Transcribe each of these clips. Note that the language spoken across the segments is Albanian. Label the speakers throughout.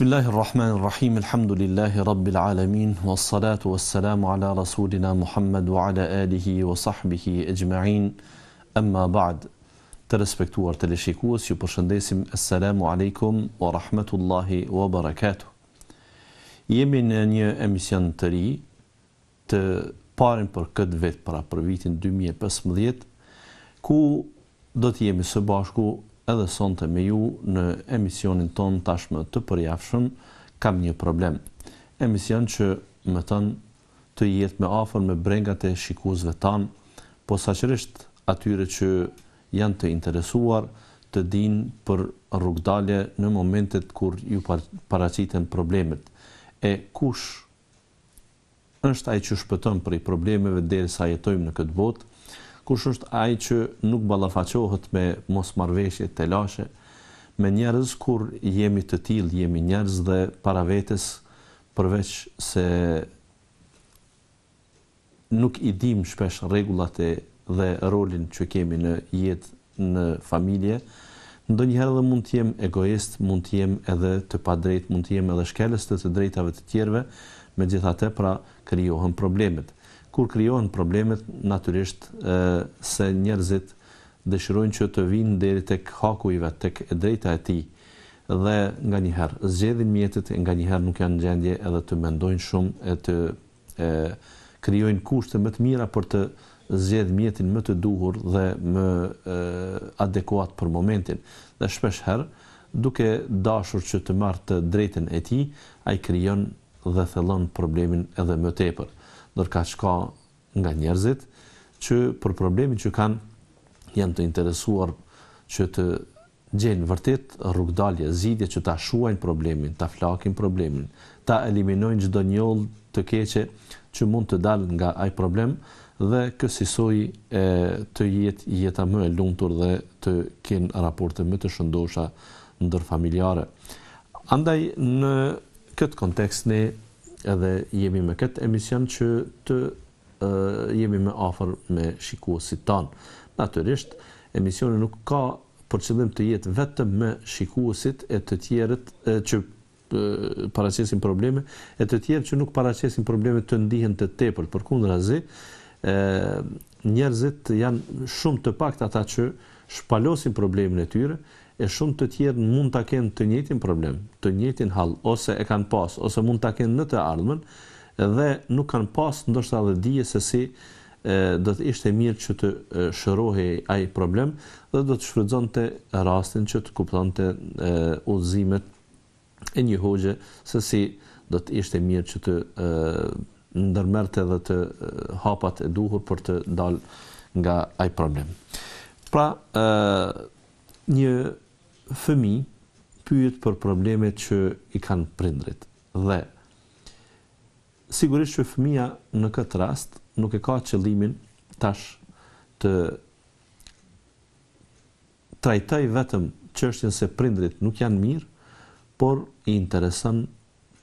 Speaker 1: Bismillahirrahmanirrahim. Alhamdulillahi rabbil alamin. Wassalatu wassalamu ala rasulina Muhammad wa ala alihi wa sahbihi ajma'in. Amma ba'd. Të respektuar teleshikues, ju përshëndesim. Assalamu alaykum wa rahmatullahi wa barakatuh. Jemi në një emision të ri të parën për këtë vit, pra për vitin 2015, ku do të jemi së bashku edhe sonte me ju në emisionin ton tashmë të përjafshëm kam një problem. Emision që më thon të jetë më afër me brengat e shikuesve tan, po atyre që janë të interesuar të dinë për rrugdalje në momentet kur ju paraqiten problemet e kush është ai që shpëton për i problemeve derisa jetojmë në këtë botë kush është ai që nuk ballafaqohet me mosmarrveshje të lashe me njerëz kur jemi të tillë jemi njerëz dhe para vetes përveç se nuk i dim shpesh rregullat e dhe rolin që kemi në jetë në familje ndonjëherë dhe mund të jem egoist, mund të jem edhe të padrejt, mund të jem edhe shkelës të të drejtave të tjerëve, megjithatë pra krijohen problemet kur krijohen problemet natyrisht ë se njerëzit dëshirojnë që të vinë deri tek haku i vet, tek e drejta e tij dhe nganjëherë zgjedhin mjetet e nganjëherë nuk janë në gjendje edhe të mendojnë shumë e të ë krijojnë kushte më të mira për të zgjedh mjetin më të duhur dhe më e, adekuat për momentin. Dhe shpesh herë, duke dashur që të marrë të drejtën e tij, ai krijon dhe thellon problemin edhe më tepër ndërka që ka nga njerëzit, që për problemin që kanë, janë të interesuar që të gjenë vërtit rrugdalje, zidje që ta shuajnë problemin, ta flakin problemin, ta eliminojnë gjdo njëllë të keqe që mund të dalën nga aj problem, dhe kësisoj e, të jetë jeta më e luntur dhe të kenë raporte më të shëndosha ndër familjare. Andaj në këtë kontekst ne edhe jemi me këtë emision që të jemi me afer me shikuesit tanë. Naturisht, emisioni nuk ka për qëllim të jetë vetëm me shikuesit e të tjerët e, që paraqesin probleme, e të tjerë që nuk paraqesin probleme të ndihën të tepër, për kundra zi, e, njerëzit janë shumë të pak të ata që shpalosin problemin e tyre, e shumë të tjerë mund ta kenë të njëjtin problem, të njëjtin hall ose e kanë pas ose mund ta kenë në të ardhmen dhe nuk kanë pas ndoshta edhe dije se si e, do të ishte mirë që të shërohej ai problem dhe do të shfrytëzonte rastin që të kuptonte udhëzimet e një hoxhe se si do të ishte mirë që të ndërmerte edhe të e, hapat e duhur për të dalë nga ai problem. Pra, ë një fëmi pyet për problemet që i kanë prindrit. Dhe sigurisht që fëmia në këtë rast nuk e ka qëllimin tash të trajtoj vetëm çështjen se prindrit nuk janë mirë, por i intereson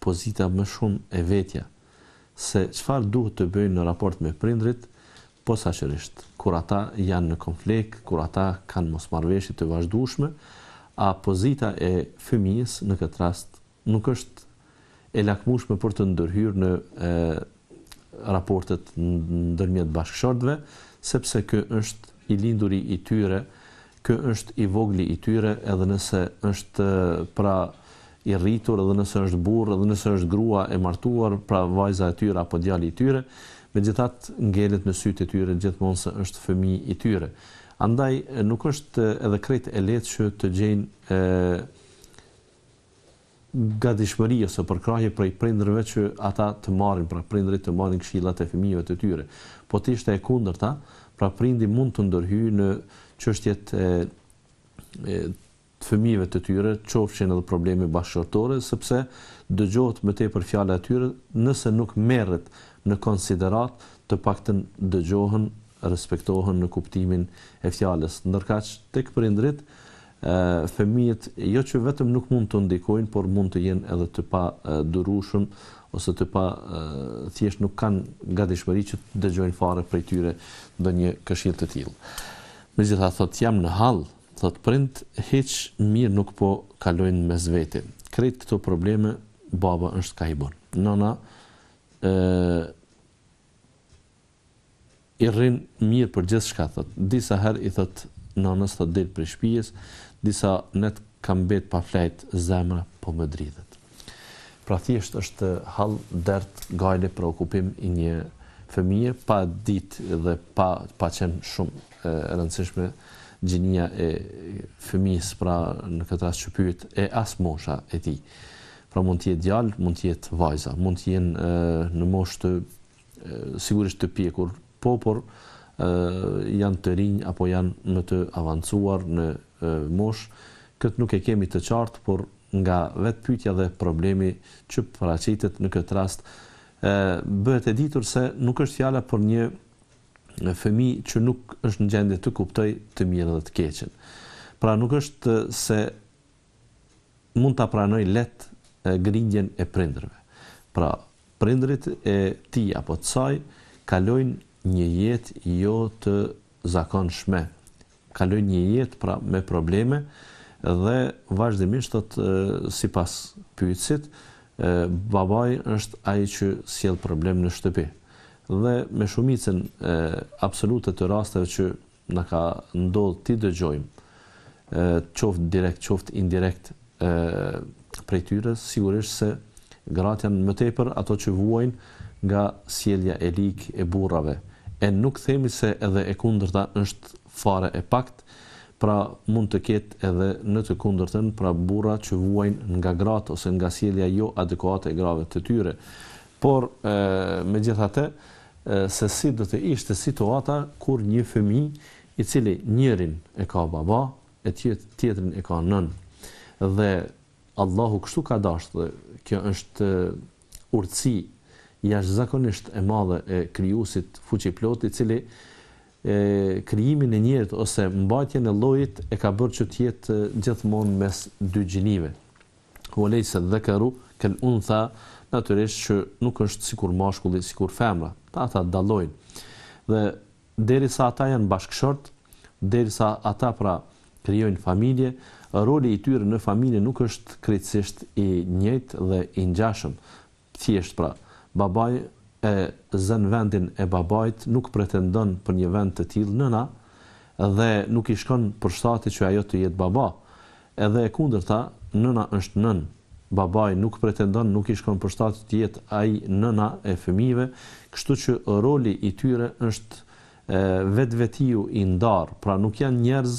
Speaker 1: pozita më shumë e vetja se çfarë duhet të bëjnë në raport me prindrit posaçërisht kur ata janë në konflikt, kur ata kanë mosmarrveshje të vazhdueshme, a pozita e fëmijës në këtë rast nuk është e lakmushme për të ndërhyr në e, raportet në ndërmjet bashkëshordve, sepse kë është i linduri i tyre, kë është i vogli i tyre, edhe nëse është pra i rritur, edhe nëse është burë, edhe nëse është grua e martuar, pra vajza e tyre apo djali i tyre, me gjithat ngellet në sytë i tyre, gjithmonë se është fëmi i tyre. Andaj nuk është edhe krejt e letë që të gjenë e gatishmëri ose përkrahje prej prindërve që ata të marrin, pra prindrit të marrin këshillat e fëmijëve të tyre. Po të ishte e kundërta, pra prindi mund të ndërhyjë në çështjet e, e të fëmijëve të tyre, qofshin edhe probleme bashkëshortore, sepse dëgjohet më tepër fjala e tyre nëse nuk merret në konsiderat të paktën dëgjohen, respektohen në kuptimin e fjalës. Ndërkaq tek prindrit fëmijët jo që vetëm nuk mund të ndikojnë, por mund të jenë edhe të pa durushëm ose të pa thjesht nuk kanë gatishmëri që të dëgjojnë fare prej tyre ndonjë këshill të tillë. Megjithatë thot jam në hall, thot prind hiç mirë nuk po kalojnë mes vete. Krejt këto probleme baba është ka i bon. Nona ë i rrinë mirë për gjithë shka, thot. Disa her i thot nanës, thot, delë për shpijes, disa net kam mbet pa flajt zemra po më dridhet. Pra thjesht është hall dert gajle për okupim i një fëmije pa ditë dhe pa pa shumë e rëndësishme gjinia e fëmijës pra në këtë rast që pyet e as mosha e tij. Pra mund të jetë djalë, mund të jetë vajza, mund të jenë në moshë të sigurisht të pjekur, po por janë të rinj apo janë më të avancuar në mosh, këtë nuk e kemi të qartë, por nga vetë pytja dhe problemi që paracitet në këtë rast, bëhet e ditur se nuk është fjala për një fëmi që nuk është në gjendje të kuptoj të mirë dhe të keqen. Pra nuk është se mund të pranoj letë grindjen e prindrëve. Pra prindrit e ti apo të saj kalojnë një jetë jo të zakon shmet kaloj një jet pra me probleme dhe vazhdimisht të të si pas pyjtësit, babaj është aji që sjedhë problem në shtëpi. Dhe me shumicin e, absolutet të rasteve që në ka ndodhë ti dëgjojmë, qoftë direkt, qoftë indirekt e, prej tyre, sigurisht se gratë janë më tepër ato që vuajnë nga sjedhja e likë e burave. E nuk themi se edhe e kundërta është fare e pakt, pra mund të ketë edhe në të kundërtën pra bura që vuajnë nga gratë ose nga sjellja jo adekuate e grave të tyre. Por ë megjithatë se si do të ishte situata kur një fëmijë i cili njërin e ka baba e tjetrin e ka nën dhe Allahu kështu ka dashur dhe kjo është urtësi jashtëzakonisht e madhe e kryusit fuqiplot i cili krijimin e njerit ose mbajtjen e llojit e ka bërë që të jetë gjithmonë mes dy gjinive. Huwaysa dhakaru kal untha natyrisht që nuk është sikur mashkulli sikur femra. Ta ata dallojnë. Dhe derisa ata janë bashkëshort, derisa ata pra krijojnë familje, roli i tyre në familje nuk është krejtësisht i njëjtë dhe i ngjashëm. Thjesht pra, babai e zën vendin e babait, nuk pretendon për një vend të tillë nëna dhe nuk i shkon për shtati që ajo të jetë baba. Edhe e kundërta, nëna është nën. Babai nuk pretendon, nuk i shkon për shtati të jetë ai nëna e fëmijëve, kështu që roli i tyre është vetvetiu i ndar, pra nuk janë njerëz,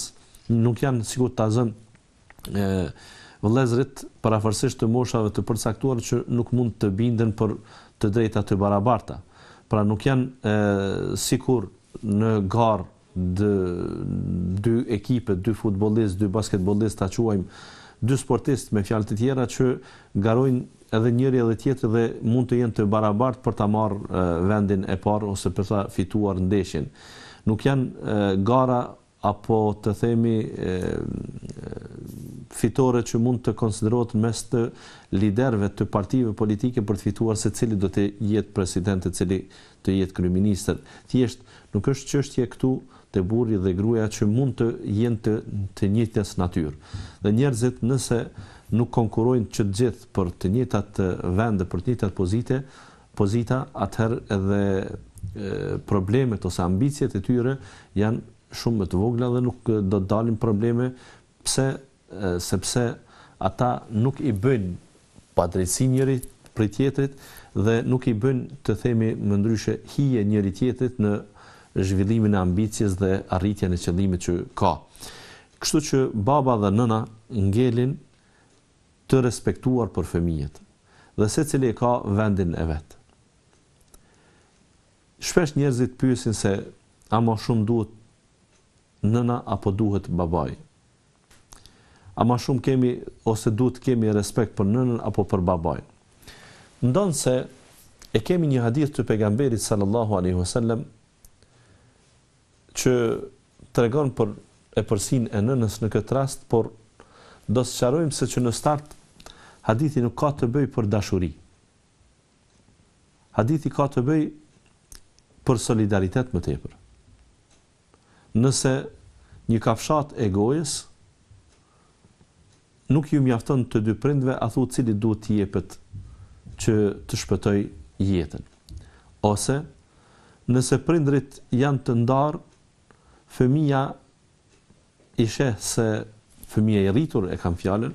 Speaker 1: nuk janë sikur ta zën ë vëllezrit parafarsisht të moshave të përcaktuara që nuk mund të bindën për të drejta të barabarta. Pra nuk janë e, sikur në garë dë dy ekipe, dy futbollist, dy basketbollist, ta quajmë dy sportist me fjalë të tjera që garojnë edhe njëri edhe tjetri dhe mund të jenë të barabartë për ta marrë vendin e parë ose për ta fituar deshin. Nuk janë gara apo të themi e, fitore që mund të konsiderot mes të liderëve të partive politike për të fituar se cili do të jetë president e cili të jetë kryeministër. Thjesht nuk është çështje këtu të burri dhe gruaja që mund të jenë të, të njëjtës natyrë. Dhe njerëzit nëse nuk konkurrojnë që të gjithë për të njëjtat vende, për të njëjtat pozite, pozita atëherë edhe problemet ose ambicjet e tyre janë shumë më të vogla dhe nuk eh, do të dalin probleme pse eh, sepse ata nuk i bëjnë padrejsi njëri për tjetrit dhe nuk i bëjnë të themi më ndryshe hije njëri tjetrit në zhvillimin e ambicies dhe arritjen e qëllimit që ka. Kështu që baba dhe nëna ngelin të respektuar për fëmijët dhe secili e ka vendin e vet. Shpesh njerëzit pyesin se a më shumë duhet nëna apo duhet babai? A ma shumë kemi, ose duhet kemi respekt për nënën apo për babain? Ndonë se e kemi një hadith të pegamberit sallallahu aleyhu sallem që të regon për e përsin e nënës në këtë rast, por do së qarojmë se që në start hadithi nuk ka të bëj për dashuri. Hadithi ka të bëj për solidaritet më tepër nëse një kafshat e gojës nuk ju mjafton të dy prindve a thu cili duhet të jepet që të shpëtoj jetën ose nëse prindrit janë të ndarë, fëmia i sheh se fëmia e rritur e kam fjallën,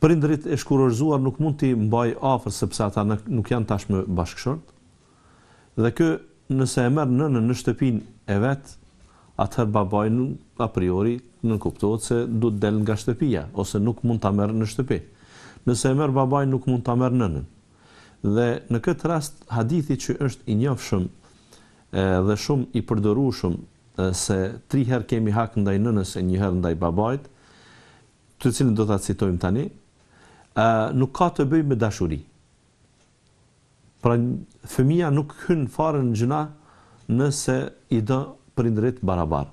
Speaker 1: prindrit e shkurorzuar nuk mund të mbaj afër sepse ata nuk janë tashmë bashkëshort dhe kë nëse e merë nënën në shtëpin e vetë, atëherë babaj nuk a priori nuk kuptohet se du të delë nga shtëpia, ose nuk mund të merë në shtëpi. Nëse e merë babaj nuk mund të merë nënën. Dhe në këtë rast, hadithi që është i njofë shumë dhe shumë i përdoru shumë se 3 herë kemi hak ndaj nënës e një herë ndaj babait, të cilën do të citojmë tani, nuk ka të bëj me dashuri. Pra fëmia nuk hyn farë në gjuna nëse i dë për barabar. barabarë.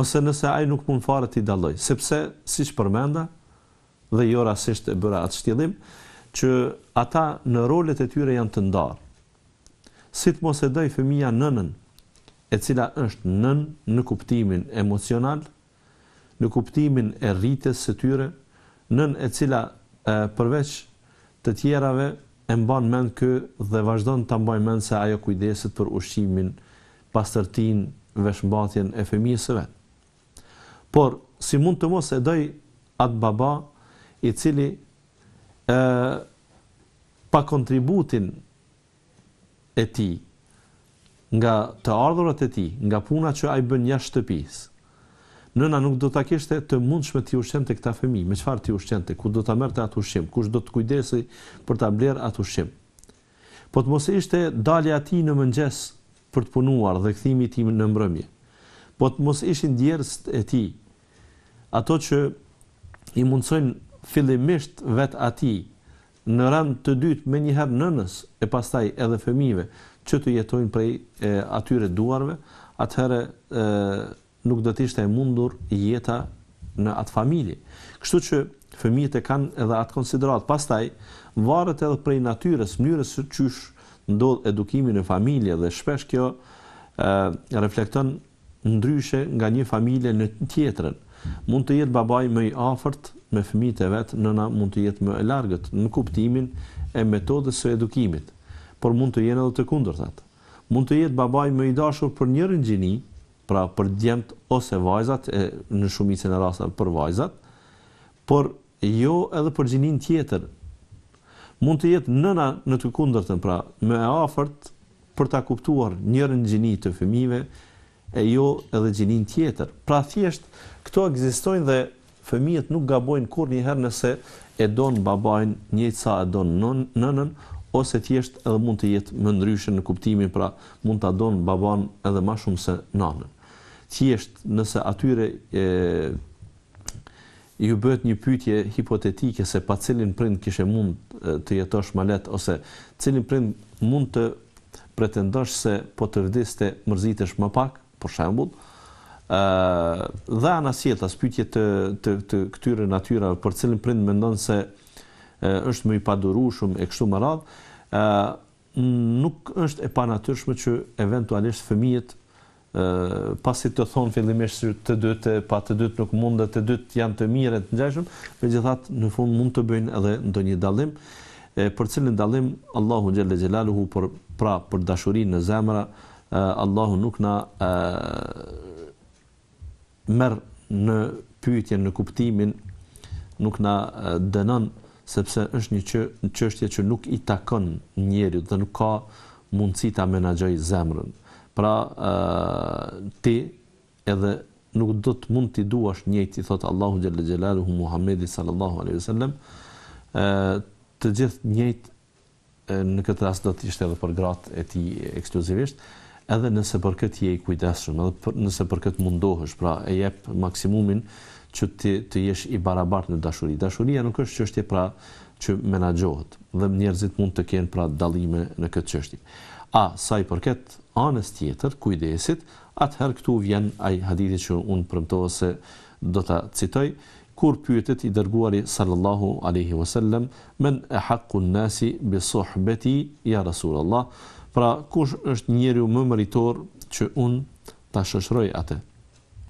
Speaker 1: Ose nëse ajë nuk punë farë të i dalojë. Sepse, si që përmenda, dhe jo rasishtë e bëra atë shtjelim, që ata në rolet e tyre janë të ndarë. Si të mos e dëjë fëmija nënën, e cila është nën në kuptimin emocional, në kuptimin e rritës së tyre, nën e cila përveç të tjerave, e mban mend kë dhe vazhdon ta mbaj mend se ajo kujdeset për ushqimin, pastërtin, veshmbathjen e fëmijës së vet. Por si mund të mos e doj at baba i cili ë pa kontributin e tij nga të ardhurat e tij, nga puna që ai bën jashtë shtëpisë, nëna nuk do ta kishte të mundshme ti ushqente këta fëmijë, me çfarë ti ushqente, ku do ta merrte atë ushqim, kush do të kujdesi për ta bler atë ushqim. Po të mos ishte dalja ti në mëngjes për të punuar dhe kthimi ti në mbrëmje. Po të mos ishin djerës e ti, ato që i mundsojnë fillimisht vet ati në rand të dytë me njëherë nënës e pastaj edhe femive që të jetojnë prej atyre duarve, atëherë nuk do të ishte e mundur jeta në atë familje. Kështu që fëmijët e kanë edhe atë konsiderat. Pastaj varet edhe prej natyrës, mënyrës së çysh ndodh edukimi në familje dhe shpesh kjo e, reflekton ndryshe nga një familje në tjetrën. Mund të jetë babai më i afërt me fëmijët e vet, nëna mund të jetë më e largët në kuptimin e metodës së edukimit, por mund të jenë edhe të kundërtat. Mund të jetë babai më i dashur për njërin gjinin pra për djemt ose vajzat, e, në shumicën e rastat për vajzat, por jo edhe për gjinin tjetër. Mund të jetë nëna në të kundërtën, pra me e afert për ta kuptuar njërën gjini të fëmive, e jo edhe gjinin tjetër. Pra thjesht, këto egzistojnë dhe fëmijet nuk gabojnë kur njëherë nëse e donë babajnë njëtë sa e donë nënën, ose thjesht edhe mund të jetë më ndryshe në kuptimin, pra mund ta don baban edhe më shumë se nanën. Thjesht nëse atyre e ju bëhet një pyetje hipotetike se pa cilin prind kishe mund të jetosh më lehtë ose cilin prind mund të pretendosh se po të vdeste mërzitesh më pak, për shembull, ë dha anasjellas pyetje të të të këtyre natyrave për cilin prind mendon se është më i padurueshëm e kështu me radhë, ë nuk është e panatyrshme që eventualisht fëmijët ë pasi të thon fillimisht të dytë pa të dytë nuk mundet të dytë janë të mirë të ngjashëm, megjithatë në fund mund të bëjnë edhe ndonjë dallim e për cilën dallim Allahu xhalle xjalaluhu për pra për dashurinë në zemra Allahu nuk na ë në pyetjen në kuptimin nuk na dënon sepse është një çështje që nuk i takon njeriu dhe nuk ka mundësi ta menaxhoj zemrën. Pra, ë ti edhe nuk do të mund ti duash njëti, i thot Allahu xhalla xjalaluhu Muhammedi sallallahu alaihi wasallam, të gjithë njëjtë në këtë rast do të ishte edhe për gratë e tij ekskluzivisht edhe nëse për këtë je i kujdeshëm, edhe për, nëse për këtë mundohesh, pra e jep maksimumin, që ti të jesh i barabartë në dashuri. Dashuria nuk është çështje pra që menaxhohet. Dhe njerëzit mund të kenë pra dallime në këtë çështje. A sa i përket anës tjetër, kujdesit, atëherë këtu vjen ai hadithi që un premtova se do ta citoj kur pyetet i dërguari sallallahu alaihi wasallam men ahqu an-nasi bi suhbati ya rasulullah pra kush është njeriu më meritor që un ta shoshroj atë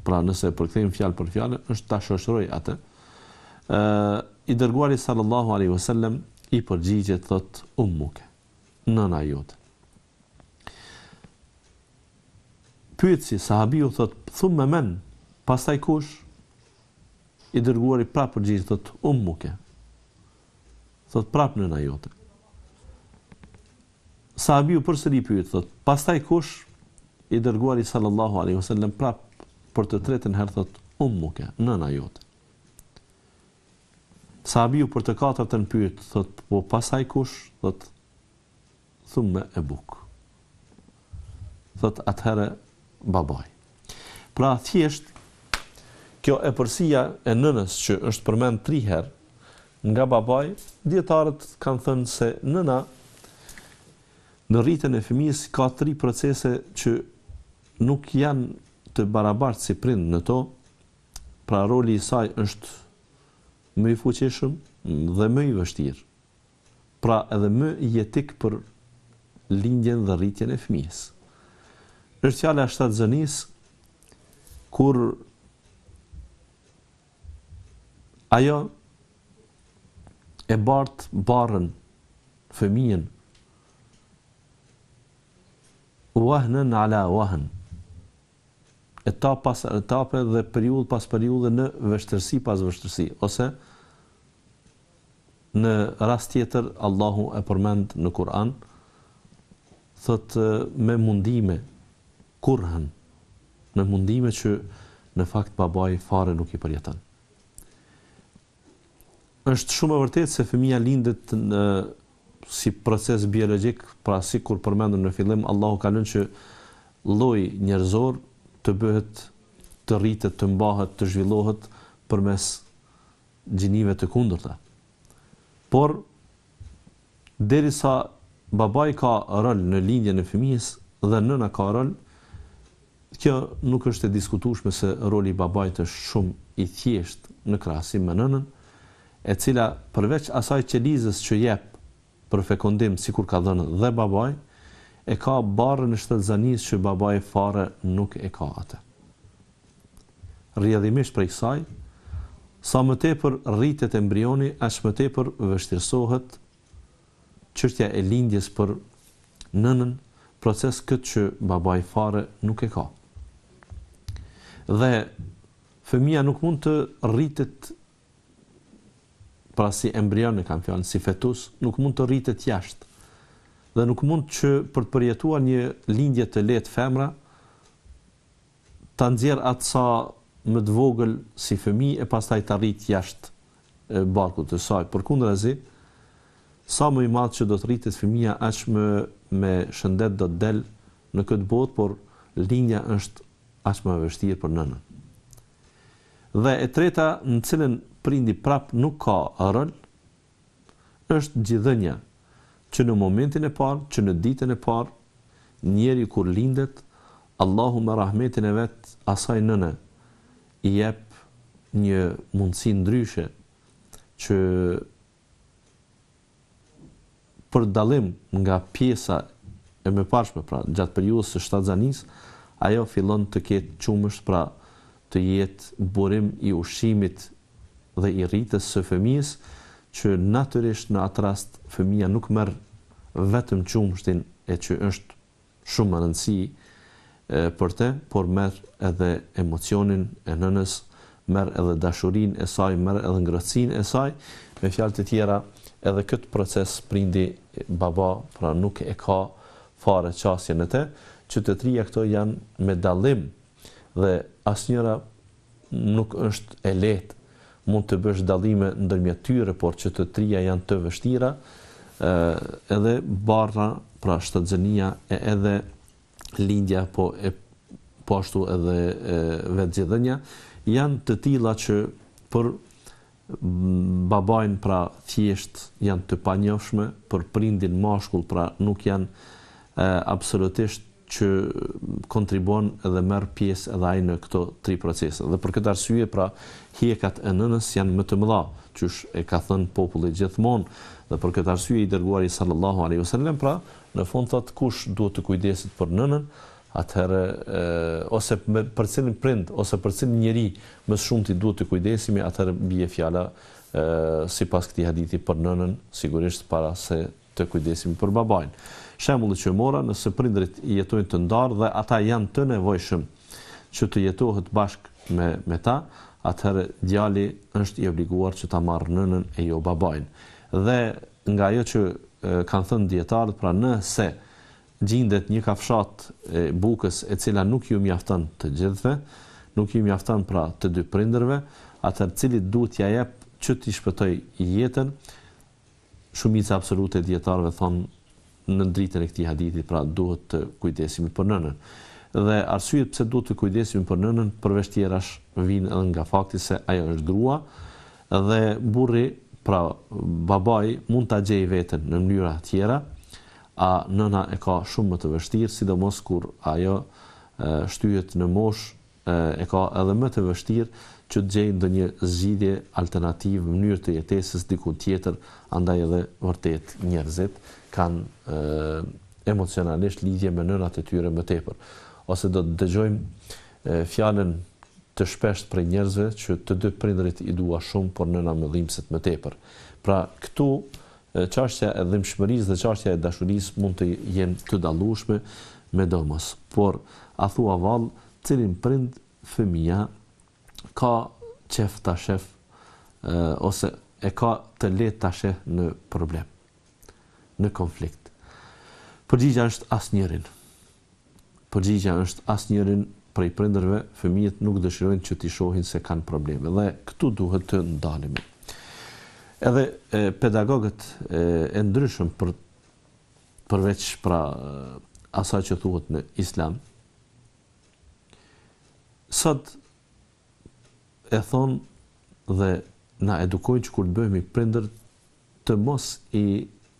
Speaker 1: Pra nëse e përkthejmë fjalë për fjalë, është ta shoshroj atë. ë i dërguari sallallahu alaihi wasallam i përgjigjet thot ummuke. Nëna jote. Pyet si sahabiu thot thumma men, pastaj kush? I dërguari prap përgjigjet thot ummuke. Thot prap nëna jote. Sahabiu përsëri pyet thot pastaj kush? I dërguari sallallahu alaihi wasallam prap për të tretën herë thot ummuke, nëna jote. Sahabiu për të katërtën pyet, thot po pasaj kush? Thot thumë e buk. Thot atëhere, babaj. Pra thjesht kjo e përsia e nënës që është përmend 3 herë nga babaj, dietarët kanë thënë se nëna në rritjen e fëmijës ka 3 procese që nuk janë të barabartë si prind në to, pra roli i saj është më i fuqishëm dhe më i vështirë. Pra edhe më jetik për lindjen dhe rritjen e fëmijës. Është fjala e shtatë zënis kur ajo e bart barrën fëmijën wahnan ala wahnan etap pas etape dhe periudhë pas periudhe në vështërsi pas vështërsi ose në rast tjetër Allahu e përmend në Kur'an thotë me mundime kurhan me mundime që në fakt babai fare nuk i përjeton. Është shumë e vërtetë se fëmia lindet në si proces biologjik, pra si kur përmendëm në fillim, Allahu ka lënë që lloj njerëzor të bëhet të rritet, të mbahet, të zhvillohet përmes gjinive të kundërta. Por derisa babai ka rol në lindjen e fëmijës dhe nëna ka rol, kjo nuk është e diskutueshme se roli i babait është shumë i thjeshtë në krahasim me nënën, e cila përveç asaj qelizës që jep për fekundim sikur ka dhënë dhe babai, e ka barë në shtetë zanis që babaj fare nuk e ka atë. Rjedhimisht prej saj, sa më tepër rritet embrioni, është më tepër vështirësohet qështja e lindjes për nënën, proces këtë që babaj fare nuk e ka. Dhe fëmija nuk mund të rritet pra si embrioni kam fjallën, si fetus, nuk mund të rritet jashtë dhe nuk mund që për të përjetuar një lindje të letë femra ta nxjerr atë sa më të vogël si fëmijë e pastaj të rrit jashtë barkut të saj. Përkundërazi, sa më i madh që do të rritet fëmia aq më me shëndet do të del në këtë botë, por lindja është aq më e vështirë për nënën. Dhe e treta, në cilën prindi prap nuk ka rol, është gjithënja, që në momentin e parë, që në ditën e parë, njeri kur lindet, Allahu me rahmetin e vetë asaj nëne, i jep një mundësi ndryshe, që për dalim nga pjesa e me pashme, pra gjatë për së shtatë zanis, ajo fillon të ketë qumësht pra të jetë burim i ushimit dhe i rritës së fëmijës, që naturisht në atë rast fëmija nuk merë vetëm qumështin e që është shumë rëndësi për te, por merë edhe emocionin e nënës, merë edhe dashurin e saj, merë edhe ngrëtsin e saj, me fjalët e tjera, edhe këtë proces prindi baba, pra nuk e ka fare qasje në te, që të trija këto janë me dalim, dhe asë njëra nuk është e letë, mund të bësh dalime ndërmjetyre, por që të trija janë të vështira, edhe barra pra shtatzenia e edhe lindja po e po ashtu edhe vetëgjithënia janë të tilla që për mm, babain pra thjesht janë të panjohshme për prindin mashkull pra nuk janë e, absolutisht që kontribuan edhe merë pjesë edhe ajë në këto tri procesë. Dhe për këtë arsye, pra, hjekat e nënës janë më të mëdha, që e ka thënë popullit gjithmonë, Dhe për këtë arsye i dërguari sallallahu alaihi wasallam pra në fund thot kush duhet të kujdeset për nënën, atëherë ose për cilin prind ose për cilin njerëj më shumë ti duhet të kujdesemi, atëherë bie fjala sipas këtij hadithi për nënën, sigurisht para se të kujdesemi për babain. Shembulli që mora, nëse prindrit jetojnë të ndarë dhe ata janë të nevojshëm që të jetohet bashkë me me ta, atëherë djali është i obliguar që ta marrë nënën e jo babain dhe nga ajo që kanë thënë dietarët pra nëse gjendet gjindet një kafshat e bukës e cila nuk ju mjafton të gjithëve, nuk ju mjafton pra të dy prindërve, atë cili duhet ja jap që të shpëtoj jetën, shumica absolute dietarëve thonë në dritën e këtij hadithi pra duhet të kujdesim për nënën dhe arsyet pse duhet të kujdesim për nënën përveç tjerash vijnë edhe nga fakti se ajo është grua dhe burri pra babai mund ta gjej veten në mënyra të tjera, a nëna e ka shumë më të vështirë, sidomos kur ajo shtyhet në moshë e ka edhe më të vështirë që të gjej ndonjë zgjidhje alternative në mënyrë të jetesës diku tjetër, andaj edhe vërtet njerëzit kanë emocionalisht lidhje me nënat e tyre më tepër. Ose do të dëgjojmë fjalën të shpesht prej njerëzve që të dy prindrit i dua shumë, por nëna më dhimbset më tepër. Pra këtu çështja e dhimbshmërisë dhe çështja e dashurisë mund të jenë të dallueshme me domos. Por a thua vallë, cilin prind fëmia ka qef ta shef ose e ka të letë ta shef në problem, në konflikt. Përgjigja është asnjërin. njërin. Përgjigja është asnjërin prej prindërve fëmijët nuk dëshirojnë që t'i shohin se kanë probleme dhe këtu duhet të ndalemi. Edhe e, pedagogët e, e ndryshëm për përveç pra asaj që thuhet në Islam sot e thon dhe na edukojnë që kur të bëhemi prindër të mos i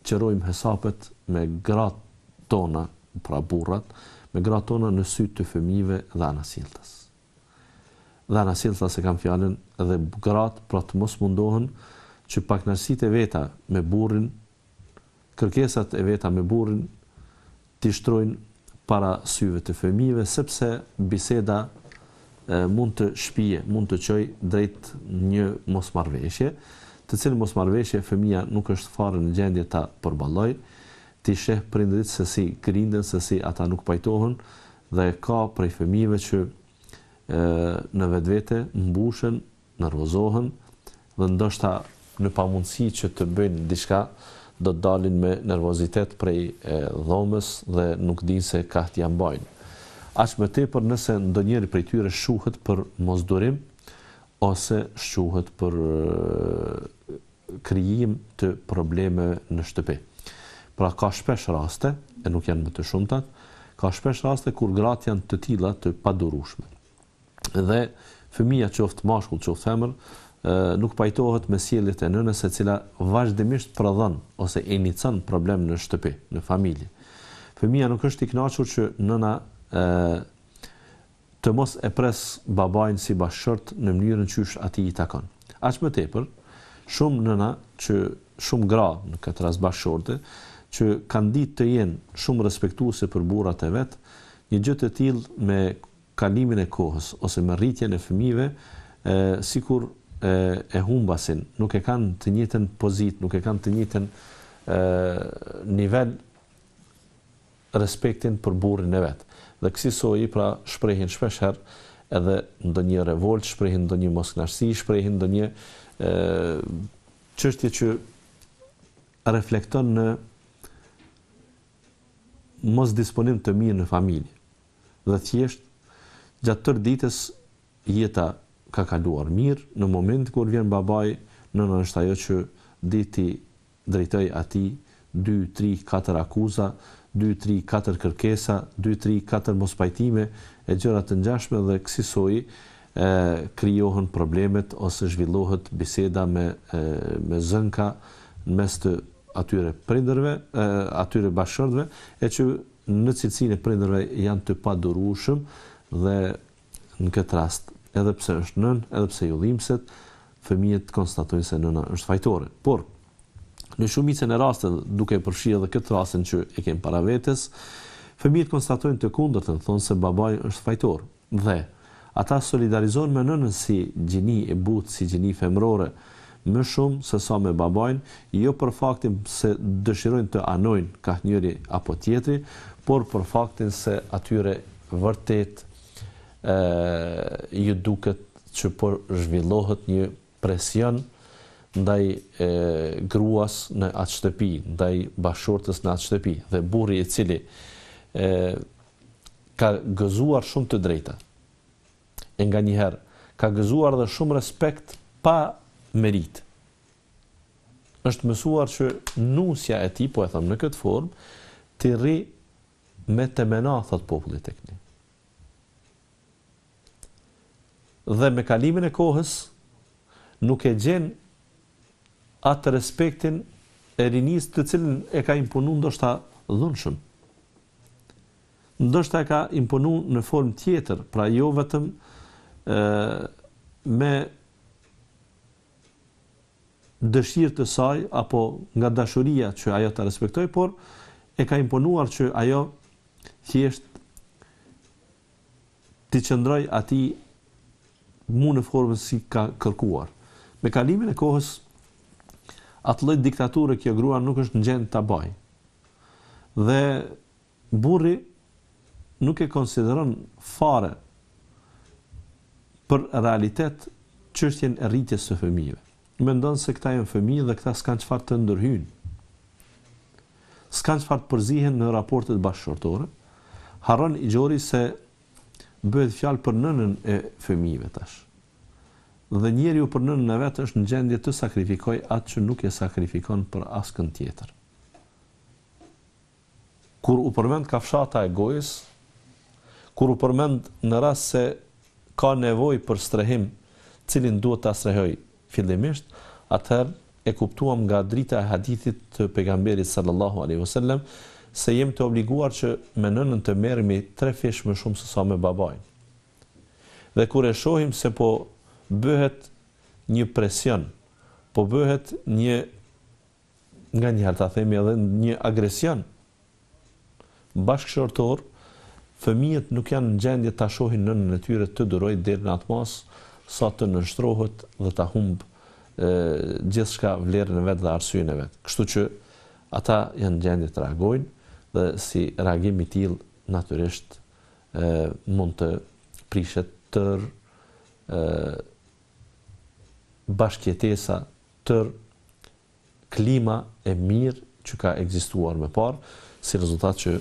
Speaker 1: qërojmë hesapet me gratë tona, pra burrat, me gratë në sytë të fëmijëve dhe anasiltas. Dhe anasiltas e kam fjallin edhe gratë, pra të mos mundohen që pak nërësit e veta me burin, kërkesat e veta me burin, të ishtrojnë para syve të fëmijëve, sepse biseda e, mund të shpije, mund të qoj drejt një mos marveshje, të cilë mos marveshje, fëmija nuk është farë në gjendje ta përbaloj, e, ti sheh prindrit se si grinden se si ata nuk pajtohen dhe ka prej fëmijëve që ë në vetvete mbushën, nervozohen dhe ndoshta në pamundësi që të bëjnë diçka do të dalin me nervozitet prej e, dhomës dhe nuk dinë se ka t'ia mbajnë. As më tepër nëse ndonjëri prej tyre shuhet për mosdurim ose shuhet për krijim të probleme në shtëpi. Pra ka shpesh raste, e nuk janë më të shumtat, ka shpesh raste kur gratë janë të tilla të padurueshme. Dhe fëmia qoftë mashkull qoftë femër, ë nuk pajtohet me sjelljet e nënës se cila vazhdimisht prodhon ose inicion problem në shtëpi, në familje. Fëmia nuk është i kënaqur që nëna ë të mos e pres babain si bashkërt në mënyrën që është ati i takon. Aq më tepër, shumë nëna që shumë gra në këtë rast bashkëshorte, që kanë ditë të jenë shumë respektuese për burrat e vet, një gjë të tillë me kalimin e kohës ose me rritjen e fëmijëve, ë sikur e e humbasin, nuk e kanë të njëjtën pozitë, nuk e kanë të njëjtën ë nivel respektin për burrin e vet. Dhe kësaj pra shprehin shpesh herë edhe ndonjë revolt, shprehin ndonjë mosknarsi, shprehin ndonjë ë çështje që reflekton në mos disponim të mirë në familje. Dhe thjesht gjatë tërë ditës jeta ka kaluar mirë në moment kur vjen babai, nëna është ajo që diti drejtoi atij 2 3 4 akuza, 2 3 4 kërkesa, 2 3 4 mos pajtime e gjëra të ngjashme dhe kësaj e krijohen problemet ose zhvillohet biseda me e, me zënka në mes të atyre prindërve, atyre bashkërdve, e që në e prindërve janë të pa dhe në këtë rast, edhe pse është nën, edhe pse ju dhimset, fëmijet konstatojnë se nëna është fajtore. Por, në shumicën e rastet, duke përshirë dhe këtë rastin që e kemë para vetës, fëmijet konstatojnë të kundër të në thonë se babaj është fajtor. Dhe, ata solidarizohen me nënën si gjini e butë, si gjini femrore, më shumë se sa me babajnë, jo për faktin se dëshirojnë të anojnë ka njëri apo tjetëri, por për faktin se atyre vërtet e, ju duket që por zhvillohet një presion ndaj e, gruas në atë shtëpi, ndaj bashortës në atë shtëpi, dhe burri e cili e, ka gëzuar shumë të drejta. E nga njëherë, ka gëzuar dhe shumë respekt pa merit. Është mësuar që nusja e tij, po e them në këtë formë, të rri me të mena, thot populli tek Dhe me kalimin e kohës nuk e gjen atë respektin e rinis të cilën e ka imponu ndoshta dhunshëm. Ndoshta e ka imponu në form tjetër, pra jo vetëm e, me dëshirë të saj apo nga dashuria që ajo ta respektoi, por e ka imponuar që ajo thjesht të qëndroj ati mu në formën si ka kërkuar. Me kalimin e kohës, atë lejt diktaturë kjo grua nuk është në gjendë të baj. Dhe burri nuk e konsideron fare për realitet qështjen e rritjes të fëmijëve mendon se këta janë fëmijë dhe këta s'kan çfarë të ndërhyjnë. S'kan çfarë të përzihen në raportet bashkëshortore. Harron i gjori se bëhet fjalë për nënën e fëmijëve tash. Dhe njeriu për nënën e vet është në gjendje të sakrifikoj atë që nuk e sakrifikon për askën tjetër. Kur u përmend ka fshata e gojës, kur u përmend në rast se ka nevojë për strehim, cilin duhet ta strehojë fillimisht, atëherë e kuptuam nga drita e hadithit të pejgamberit sallallahu alaihi wasallam se jemi të obliguar që me nënën të merremi tre fish më shumë se sa me babain. Dhe kur e shohim se po bëhet një presion, po bëhet një nga një herë ta themi edhe një agresion bashkëshortor, fëmijët nuk janë në gjendje ta shohin nënën e tyre të dërojt deri në atë sa të nështrohet dhe të humb gjithë shka vlerën e vetë dhe arsyën e vetë. Kështu që ata janë gjendje të reagojnë dhe si reagimi t'il naturisht e, mund të prishet tërë bashkjetesa tër klima e mirë që ka ekzistuar më parë si rezultat që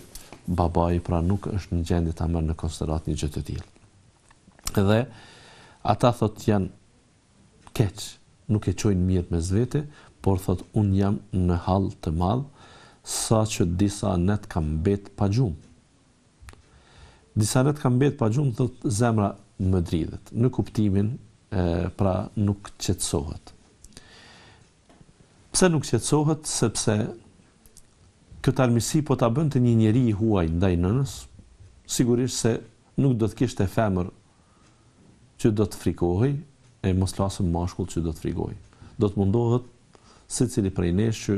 Speaker 1: babai pra nuk është në gjendje ta marrë në konsiderat një gjë të tillë. Dhe ata thot janë keq, nuk e qojnë mirë me zvete, por thot unë jam në hall të madhë, sa që disa net kam betë pa gjumë. Disa net kam betë pa gjumë, thot zemra më dridhet, në kuptimin e, pra nuk qetsohet. Pse nuk qetsohet, sepse këtë armisi po të bën të një njeri i huaj ndaj nënës, sigurisht se nuk do të kishtë e femër që do të frikohi e mos lasëm mashkull që do të frikohi. Do të mundohet se cili prej nesh që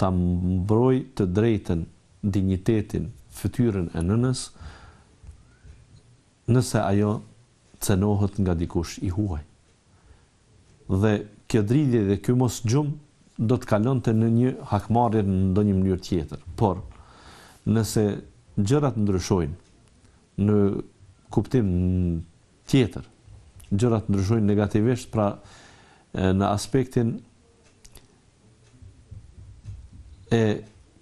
Speaker 1: ta mbroj të drejten dignitetin, fëtyren e nënës nëse ajo cenohet nga dikush i huaj. Dhe kjo dridje dhe kjo mos gjumë do të kalon të në një hakmarje në do një mënyrë tjetër. Por, nëse gjërat ndryshojnë në kuptim tjetër, gjërat ndryshojnë negativisht, pra në aspektin e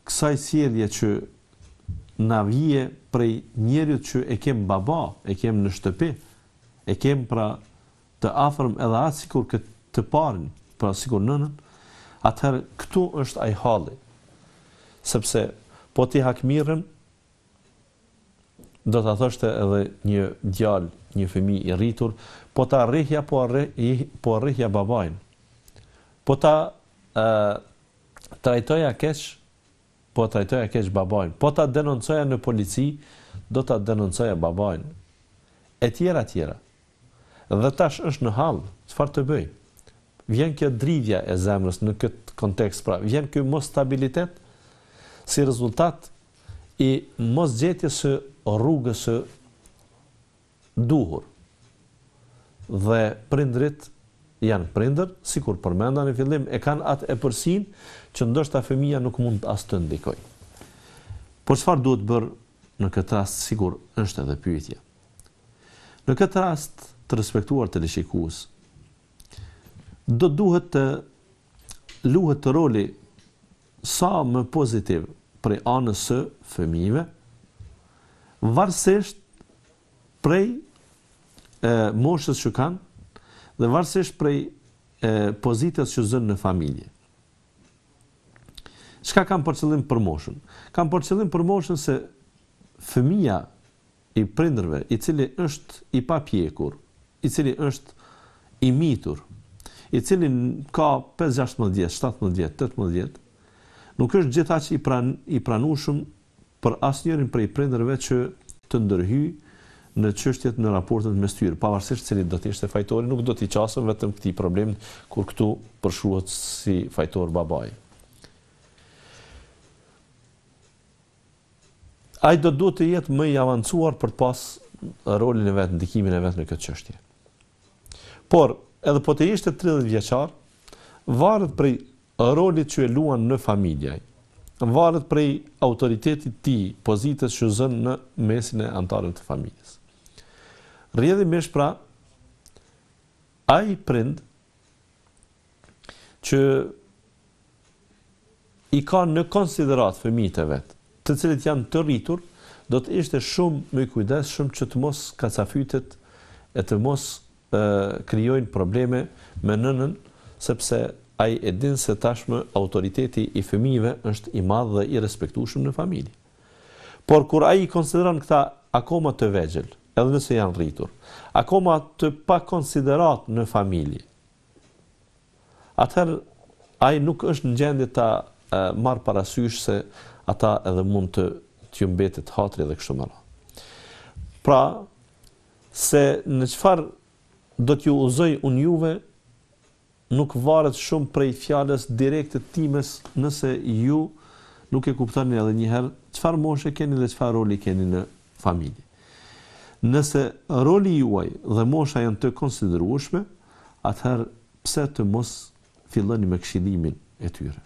Speaker 1: kësaj sjedhje që në vje prej njerit që e kem baba, e kem në shtëpi, e kem pra të afërm edhe atë sikur këtë të parin, pra sikur nënën, atëherë këtu është ajhali, sepse po ti i hakmirëm, do ta thoshte edhe një djalë, një fëmijë i rritur, po ta rrihja po arri po rrihja babain. Po ta ë trajtoja keq, po trajtoja keq babain. Po ta denoncoja në polici, do ta denoncoja babain. Etjera etjera. Dhe tash është në hall, çfarë të bëj? Vjen kjo dridhja e zemrës në këtë kontekst, pra vjen kjo mos stabilitet si rezultat i mos gjetjes së rrugës së duhur. Dhe prindrit janë prindër, sikur përmenda në fillim e kanë atë përsin që ndoshta fëmia nuk mund asë as të ndikoj. Por çfarë duhet bërë në këtë rast sikur është edhe pyetja. Në këtë rast të respektuar të lishikus, do duhet të luhet të roli sa më pozitiv për anës së fëmijëve, varsesht prej moshës që kanë dhe varsesht prej pozitës që zënë në familje. Shka kam përqëllim për moshën? Kam përqëllim për moshën se fëmija i prindrëve, i cili është i papjekur, i cili është i mitur, i cili ka 5 6 7 17 8 18 8 8 8 8 8 8 për asnjërin prej prindërve që të ndërhyj në çështjet në raportet mes tyre, pavarësisht se do të ishte fajtori, nuk do t'i qasëm vetëm këti problem kur këtu përshuat si fajtor babai. Ai do duhet të jetë më i avancuar për të pas rolin e vet, ndikimin e vet në këtë çështje. Por, edhe po të ishte 30 vjeçar, varet prej rolit që e luan në familjaj, të varet prej autoritetit ti, pozitës që zënë në mesin e antarën të familjes. Rjedhi mesh pra, a i prind që i ka në konsiderat fëmijit e vetë, të cilët janë të rritur, do të ishte shumë më i kujdes, shumë që të mos kacafytet e të mos kryojnë probleme me nënën, sepse ai e din se tashmë autoriteti i fëmijëve është i madh dhe i respektueshëm në familje. Por kur ai konsideron këta akoma të vegjël, edhe nëse janë rritur, akoma të pa konsiderat në familje. Atëher ai nuk është në gjendje ta marr parasysh se ata edhe mund të t'ju mbetet hatri dhe kështu me radhë. Pra se në çfarë do t'ju uzoj unë juve nuk varet shumë prej fjales direkte timës nëse ju nuk e kuptani edhe njëherë qëfar moshe keni dhe qëfar roli keni në familje. Nëse roli juaj dhe mosha janë të konsiderushme, atëherë pse të mos filloni me këshillimin e tyre.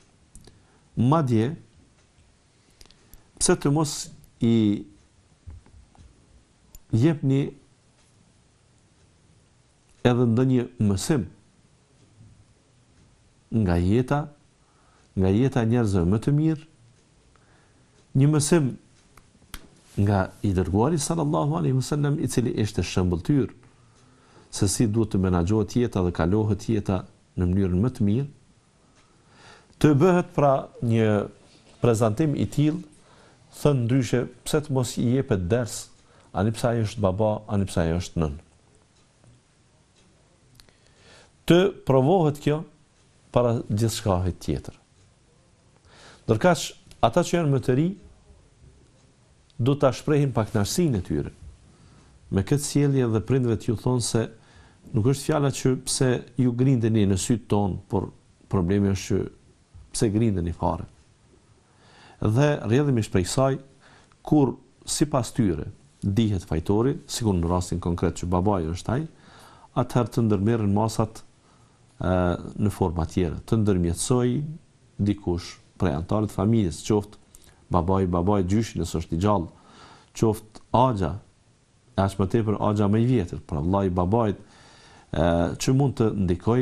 Speaker 1: Madje, pse të mos i jepni edhe ndë një mësimë, nga jeta, nga jeta njerëzve më të mirë, një mësim nga i dërguari sallallahu alaihi wasallam i cili ishte shëmbulltyr se si duhet të menaxhohet jeta dhe kalohet jeta në mënyrën më të mirë të bëhet pra një prezantim i tillë thënë ndryshe pse të mos i jepet ders ani pse ai është baba ani pse ai është nën të provohet kjo para gjithë shka tjetër. Nërka ata që janë më të ri, du të ashprehin pak nashësin e tyre. Me këtë sjelje dhe prindve të ju thonë se nuk është fjala që pse ju grinde një në sytë tonë, por problemi është që pse grinde një fare. Dhe rrëdhemi shprej saj, kur si pas tyre dihet fajtori, sigur në rastin konkret që babaj është taj, atëherë të ndërmerën masat në forma tjera, të ndërmjetësoj dikush prej antarët të familjes, qoftë babai, babai gjyshi nëse është i gjallë, qoftë axha, as më tepër axha më i vjetër, pra vlaj babait, që mund të ndikoj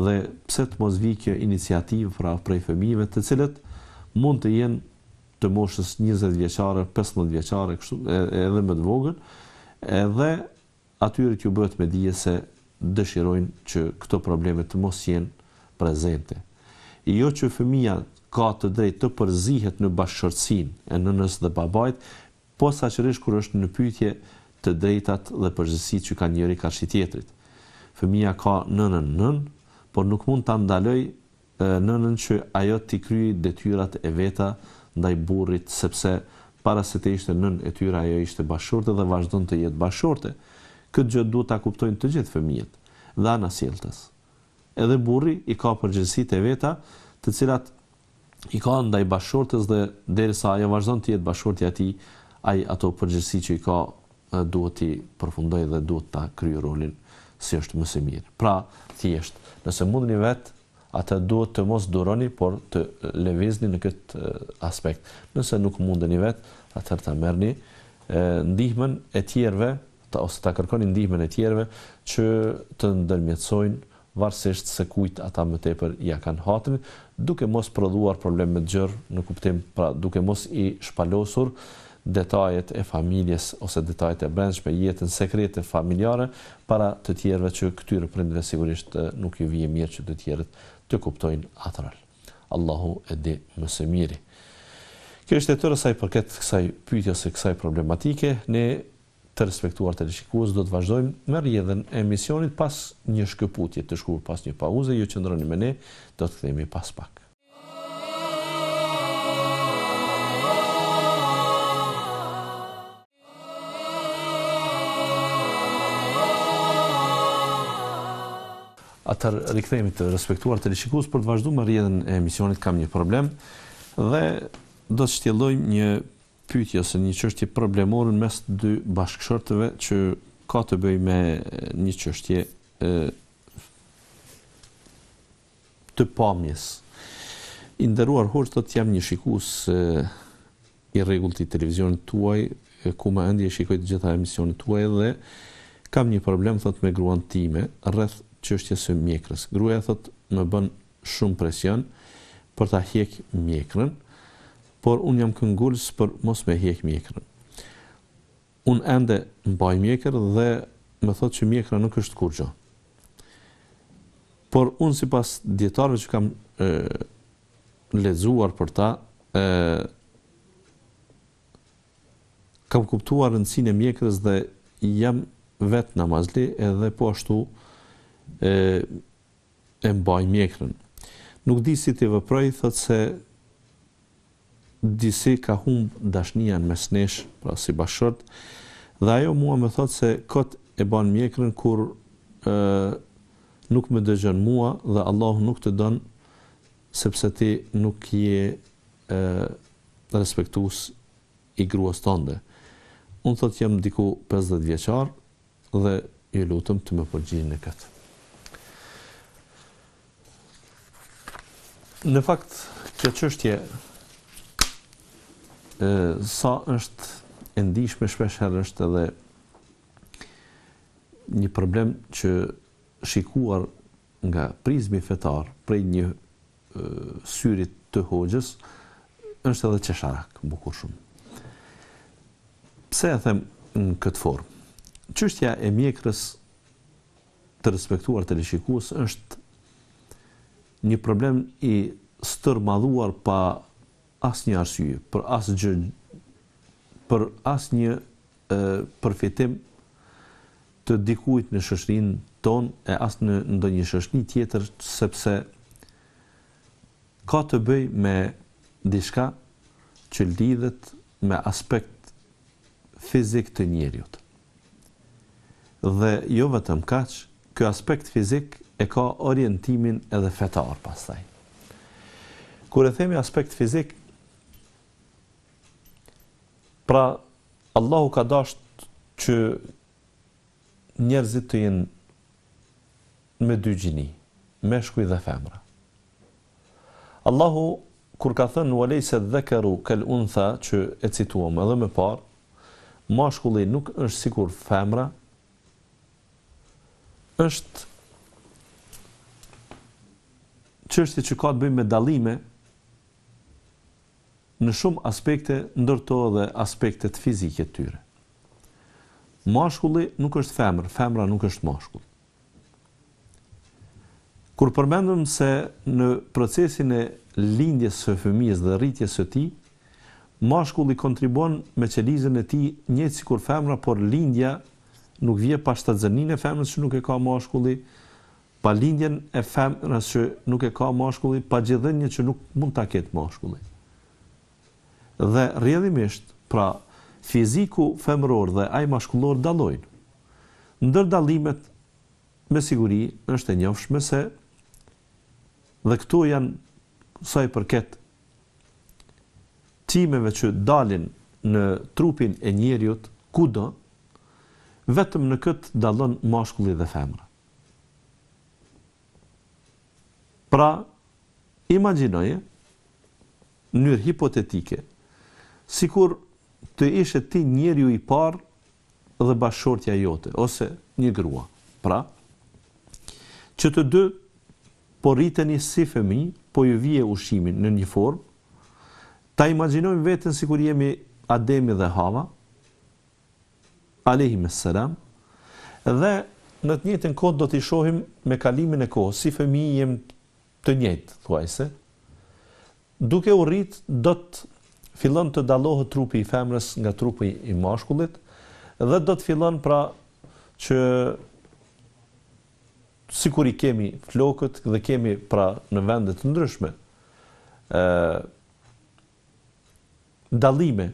Speaker 1: dhe pse të mos vi kjo iniciativë pra prej femive të cilët mund të jenë të moshës 20 vjeçare, 15 vjeçare, kështu edhe më të vogël, edhe atyre që u bëhet me dije se dëshirojnë që këto probleme të mos jenë prezente. Jo që fëmija ka të drejtë të përzihet në bashkëshortsin e nënës dhe babajt, po sa qërish kur është në pytje të drejtat dhe përzisit që ka njëri ka shi tjetrit. Fëmija ka nënën nën, por nuk mund të ndaloj nënën që ajo t'i kryi detyrat e veta ndaj burrit, sepse para se të ishte nën e tyra ajo ishte bashkëshorte dhe vazhdojnë të jetë bashkëshorte këtë gjë duhet ta kuptojnë të gjithë fëmijët dhe ana sjelltës. Edhe burri i ka përgjegjësitë e veta, të cilat i ka ndaj bashkortës dhe derisa sa ajo vazhdon të jetë bashkortja e tij, ai ato përgjegjësi që i ka duhet të përfundojë dhe duhet ta kryejë rolin si është më së miri. Pra, thjesht, nëse mundni vet ata duhet të mos duroni por të lëvizni në këtë aspekt. Nëse nuk mundeni vet, atëherë ta merrni ndihmën e tjerëve ta, ose ta kërkoni ndihmën e tjerëve që të ndërmjetësojnë varsisht se kujt ata më tepër ja kanë hatrin, duke mos prodhuar probleme të gjerë në kuptim, pra duke mos i shpalosur detajet e familjes ose detajet e brendshme, jetën sekrete familjare para të tjerëve që këtyre prindëve sigurisht nuk ju vije mirë që të tjerët të kuptojnë atëral. Allahu e di më së miri. Kjo është e tërë sa përket kësaj pyetjes së kësaj problematike, ne të respektuar të rishikues, do të vazhdojmë me rjedhen e emisionit pas një shkëputje të shkurë pas një pauze, ju qëndroni me ne, do të këthemi pas pak. Atër rikëthejmë të respektuar të rishikus, për të vazhdojmë me rjedhen e emisionit kam një problem, dhe do të shtjelojmë një pyetje ose një çështje problemore mes dy bashkëshortëve që ka të bëjë me një çështje të pamjes. I nderuar Hoxh, të jam një shikues i rregullt i televizionit tuaj, ku më ende shikoj të gjitha emisionet tuaja dhe kam një problem thot me gruan time rreth çështjes së mjekrës. Gruaja thot më bën shumë presion për ta hjek mjekrën por unë jam këngullës për mos me hek mjekërën. Unë ende mbaj mjekërë dhe me thotë që mjekërën nuk është kur gjo. Por unë si pas djetarëve që kam e, lezuar për ta, e, kam kuptuar rëndësine mjekërës dhe jam vetë namazli edhe po ashtu e, e mbaj mjekërën. Nuk di si të vëprej, thot se disi ka humb dashnia në mes nesh, pra si bashkërt, dhe ajo mua me thotë se këtë e ban mjekrën kur e, nuk me dëgjën mua dhe Allah nuk të dënë sepse ti nuk je e, respektus i gruas tënde. Unë thotë jam diku 50 vjeqar dhe ju lutëm të me përgjini në këtë. Në fakt, kjo qështje sa është e ndihshme shpesh herë është edhe një problem që shikuar nga prizmi fetar prej një syrit të hoxhës është edhe çesharak bukur shumë. Pse e them në këtë formë? Çështja e mjekrës të respektuar të lëshikues është një problem i stërmadhuar pa asnjë arsye, për asgjë për asnjë ë përfitim të dikujt në shoqërinë tonë e as në ndonjë shoqëni tjetër sepse ka të bëjë me diçka që lidhet me aspekt fizik të njerëzit. Dhe jo vetëm kaç, ky aspekt fizik e ka orientimin edhe fetar pastaj. Kur e themi aspekt fizik, Pra, Allahu ka dasht që njerëzit të jenë me dy gjini, me shkuj dhe femra. Allahu, kur ka thënë, në alej se këru, kel unë tha, që e cituam edhe me parë, ma shkulli nuk është sikur femra, është qështi që ka të bëjmë me dalime, në shumë aspekte ndërto dhe aspekte fizike të tyre. Mashkulli nuk është femër, femra nuk është mashkull. Kur përmendëm se në procesin e lindjes së fëmijës dhe rritjes së ti, mashkulli kontribon me qelizën e ti njëtë si kur femra, por lindja nuk vje pa shtazënin e femrës që nuk e ka mashkulli, pa lindjen e femrës që nuk e ka mashkulli, pa gjithë një që nuk mund të aketë mashkulli dhe rrjedhimisht pra fiziku femror dhe ai maskullor dallojnë ndër dallimet me siguri është e njohshme se dhe këtu janë sa i përket timeve që dalin në trupin e njeriu kudo vetëm në kët dallon mashkulli dhe femra pra imagjinoje në hipotetike sikur të ishe ti njeriu i parë dhe bashortja jote ose një grua. Pra, që të dy po rriteni si fëmijë, po ju vije ushimin në një formë. Ta imagjinojmë veten sikur jemi Ademi dhe Hava alayhi salam dhe në të njëjtën kohë do t'i shohim me kalimin e kohës si fëmijë jemi të njëjtë, thuajse. Duke u rrit do të fillon të dallohet trupi i femrës nga trupi i mashkullit dhe do të fillon pra që sikur i kemi flokët dhe kemi pra në vende të ndryshme ë dallime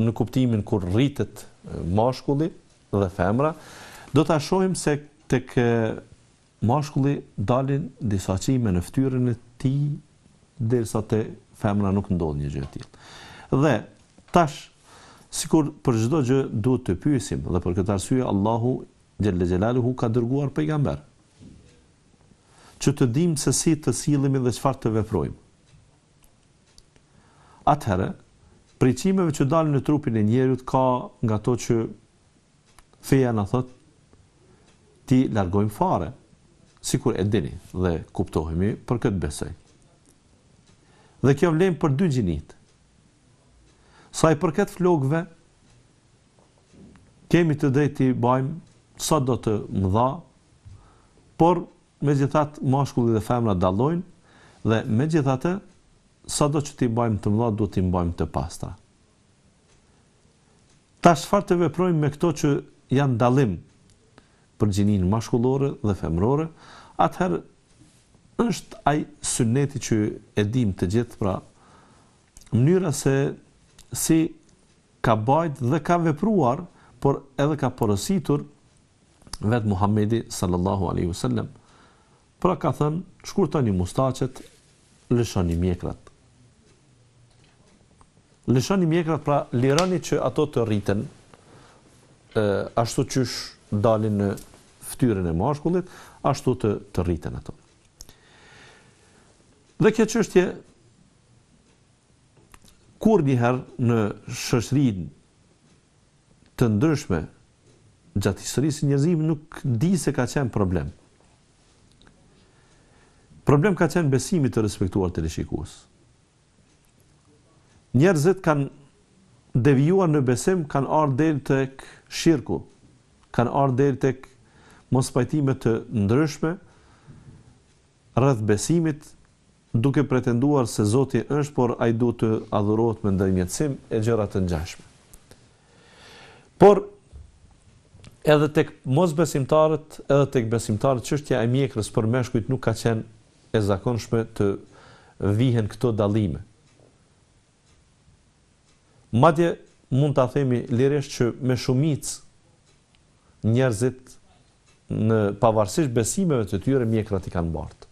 Speaker 1: në kuptimin kur rritet mashkulli dhe femra do ta shohim se tek mashkulli dalin disa çime në fytyrën e tij derisa të femra nuk ndodh një gjë e tillë. Dhe tash sikur për çdo gjë duhet të pyesim dhe për këtë arsye Allahu xhalla xjalaluhu ka dërguar pejgamber. Që të dimë se si të sillemi dhe çfarë të veprojmë. Atëherë, pritimeve që dalin në trupin e njerëzit ka nga ato që feja na thot ti largojmë fare sikur e dini dhe kuptohemi për këtë besoj. Dhe kjo vlen për dy gjinit. Sa i përket flokëve, kemi të drejtë të bajmë sa do të mëdha, por me gjithatë mashkulli dhe femra dalojnë, dhe me gjithatë, sa do që ti bajmë të mëdha, do t'i bëjmë të pastra. Ta shfar të veprojmë me këto që janë dalim për gjininë mashkullore dhe femrore, atëherë është ai syneti që e dim të gjithë pra mënyra se si ka bajt dhe ka vepruar por edhe ka porositur vet Muhamedi sallallahu alaihi wasallam pra ka thënë shkurtoni mustaqet lëshoni mjekrat lëshoni mjekrat pra lironi që ato të rriten ashtu që dalin në fytyrën e mashkullit ashtu të të rriten ato Dhe kjo çështje kur njëherë në shoshrinë të ndryshme gjatë historisë njerëzimit nuk di se ka qenë problem. Problem ka qenë besimi të respektuar të rishikus. Njerëzit kanë devijuar në besim, kanë ardhur deri tek shirku, kanë ardhur deri tek mos pajtimet të ndryshme rreth besimit duke pretenduar se Zoti është, por ai duhet të adhurohet me ndërmjetësim e gjëra të ngjashme. Por edhe tek mosbesimtarët, edhe tek besimtarët, çështja e mjekrës për meshkujt nuk ka qenë e zakonshme të vihen këto dallime. Madje mund ta themi lirisht që me shumicë njerëzit në pavarësisht besimeve të tyre mjekrat i kanë bartë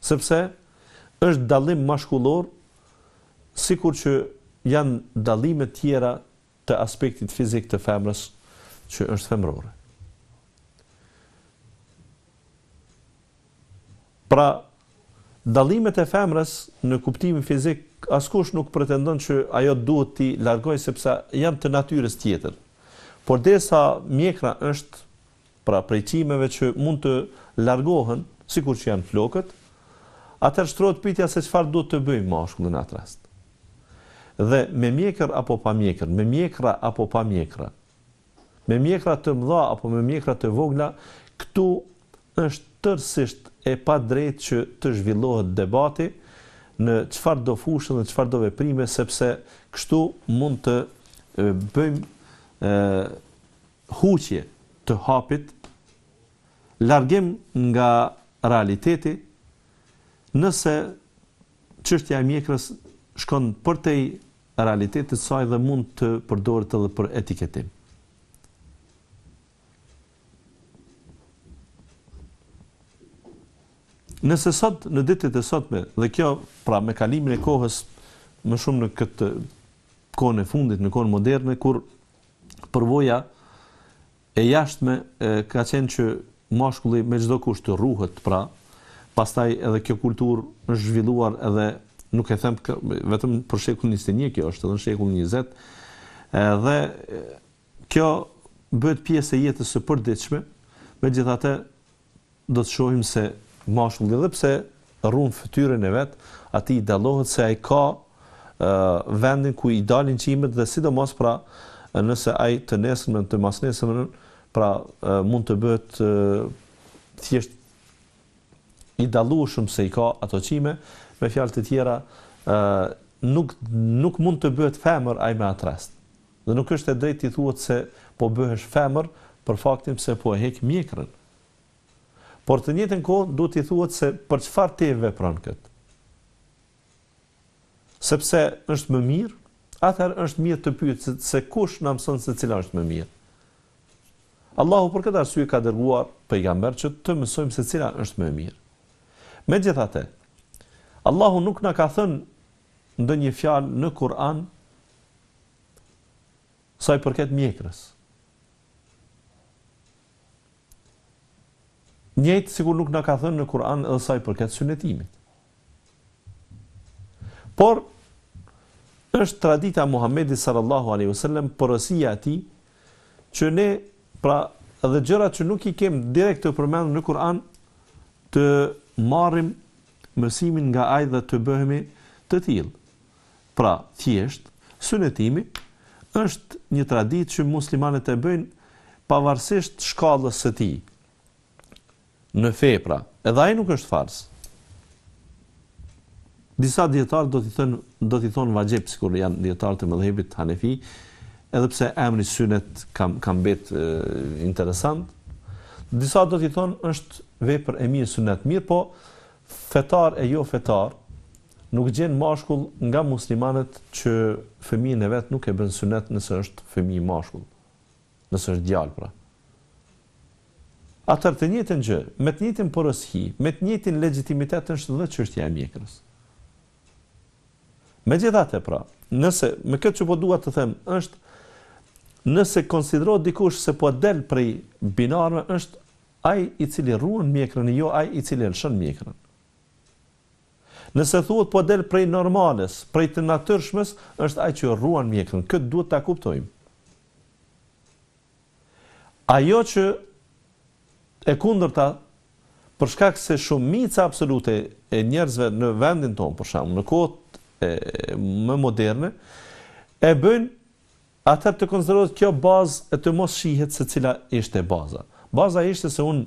Speaker 1: sepse është dallim mashkullor sikur që janë dallime të tjera të aspektit fizik të femrës që është femrore. Pra dallimet e femrës në kuptimin fizik askush nuk pretendon që ajo duhet ti largoj sepse janë të natyrës tjetër. Por derisa mjekra është pra prej që mund të largohen, sikur që janë flokët, atër shtrot pitja se qëfar do të bëjmë ma shkullin atë rast. Dhe me mjekër apo pa mjekër, me mjekra apo pa mjekra, me mjekra të mdha apo me mjekra të vogla, këtu është tërsisht e pa drejt që të zhvillohet debati në qëfar do fushën dhe qëfar do veprime, sepse kështu mund të bëjmë e, huqje të hapit, largim nga realiteti, nëse çështja e mjekrës shkon përtej realitetit të saj dhe mund të përdoret edhe për etiketim. Nëse sot në ditët e sotme dhe kjo pra me kalimin e kohës më shumë në këtë kone e fundit, në kone moderne kur përvoja e jashtme e, ka qenë që mashkulli me çdo kusht të ruhet, pra pastaj edhe kjo kultur në zhvilluar edhe nuk e them vetëm për shekullin 21 kjo është edhe në shekullin 20 edhe kjo bëhet pjesë e jetës së përditshme megjithatë do të shohim se mashkulli edhe pse rrun fytyrën e vet aty i dallohet se ai ka vendin ku i dalin qimet dhe sidomos pra nëse ai të nesër të mas nesër pra mund të bëhet thjesht i dallueshëm se i ka ato çime, me fjalë të tjera, ë nuk nuk mund të bëhet femër ai me atrast. Dhe nuk është e drejtë ti thuat se po bëhesh femër për faktin se po e hek mjekrën. Por të njëjtën kohë duhet ti thuat se për çfarë ti vepron kët? Sepse është më mirë, atëherë është mirë të pyet se, se kush na mëson se cila është më mirë. Allahu për këtë arsuj ka dërguar pejgamber që të mësojmë se cila është më e mirë. Me gjithate, Allahu nuk në ka thënë ndë një fjalë në Kur'an saj përket mjekrës. Njëtë sigur nuk në ka thënë në Kur'an edhe saj përket sënetimit. Por, është tradita Muhammedi sallallahu alaihi wasallam porosia e tij që ne pra edhe gjërat që nuk i kem direkt të përmendur në Kur'an të marrim mësimin nga ai dhe të bëhemi të tillë. Pra, thjesht synetimi është një traditë që muslimanët e bëjnë pavarësisht shkallës së tij. Në fe pra, edhe ai nuk është fars. Disa dietar do t'i thon do t'i thon vaxhep sikur janë dietar të mëdhëbit Hanefi, edhe pse emri synet kam kam bërë interesant, ë disa do t'i thonë është vepër e mirë sunet mirë, po fetar e jo fetar nuk gjen mashkull nga muslimanët që fëmijën e vet nuk e bën sunet nëse është fëmijë mashkull. Nëse është djalë pra. Atër të njëtën gjë, me të njëtën përëshi, me të njëtën legitimitet të është dhe qështja e mjekërës. Me gjithate pra, nëse, me këtë që po duat të them, është nëse konsiderohet dikush se po del prej binarëve, është ai i cili ruan mjekrën jo ai i cili lëshon mjekrën. Nëse thuhet po del prej normales, prej të natyrshmes, është ai që ruan mjekrën. Këtë duhet ta kuptojmë. Ajo që e kundërta për shkak se shumica absolute e njerëzve në vendin tonë, për shkak në kohë e më moderne, e bëjnë atër të konsiderohet kjo bazë e të mos shihet se cila ishte baza. Baza ishte se unë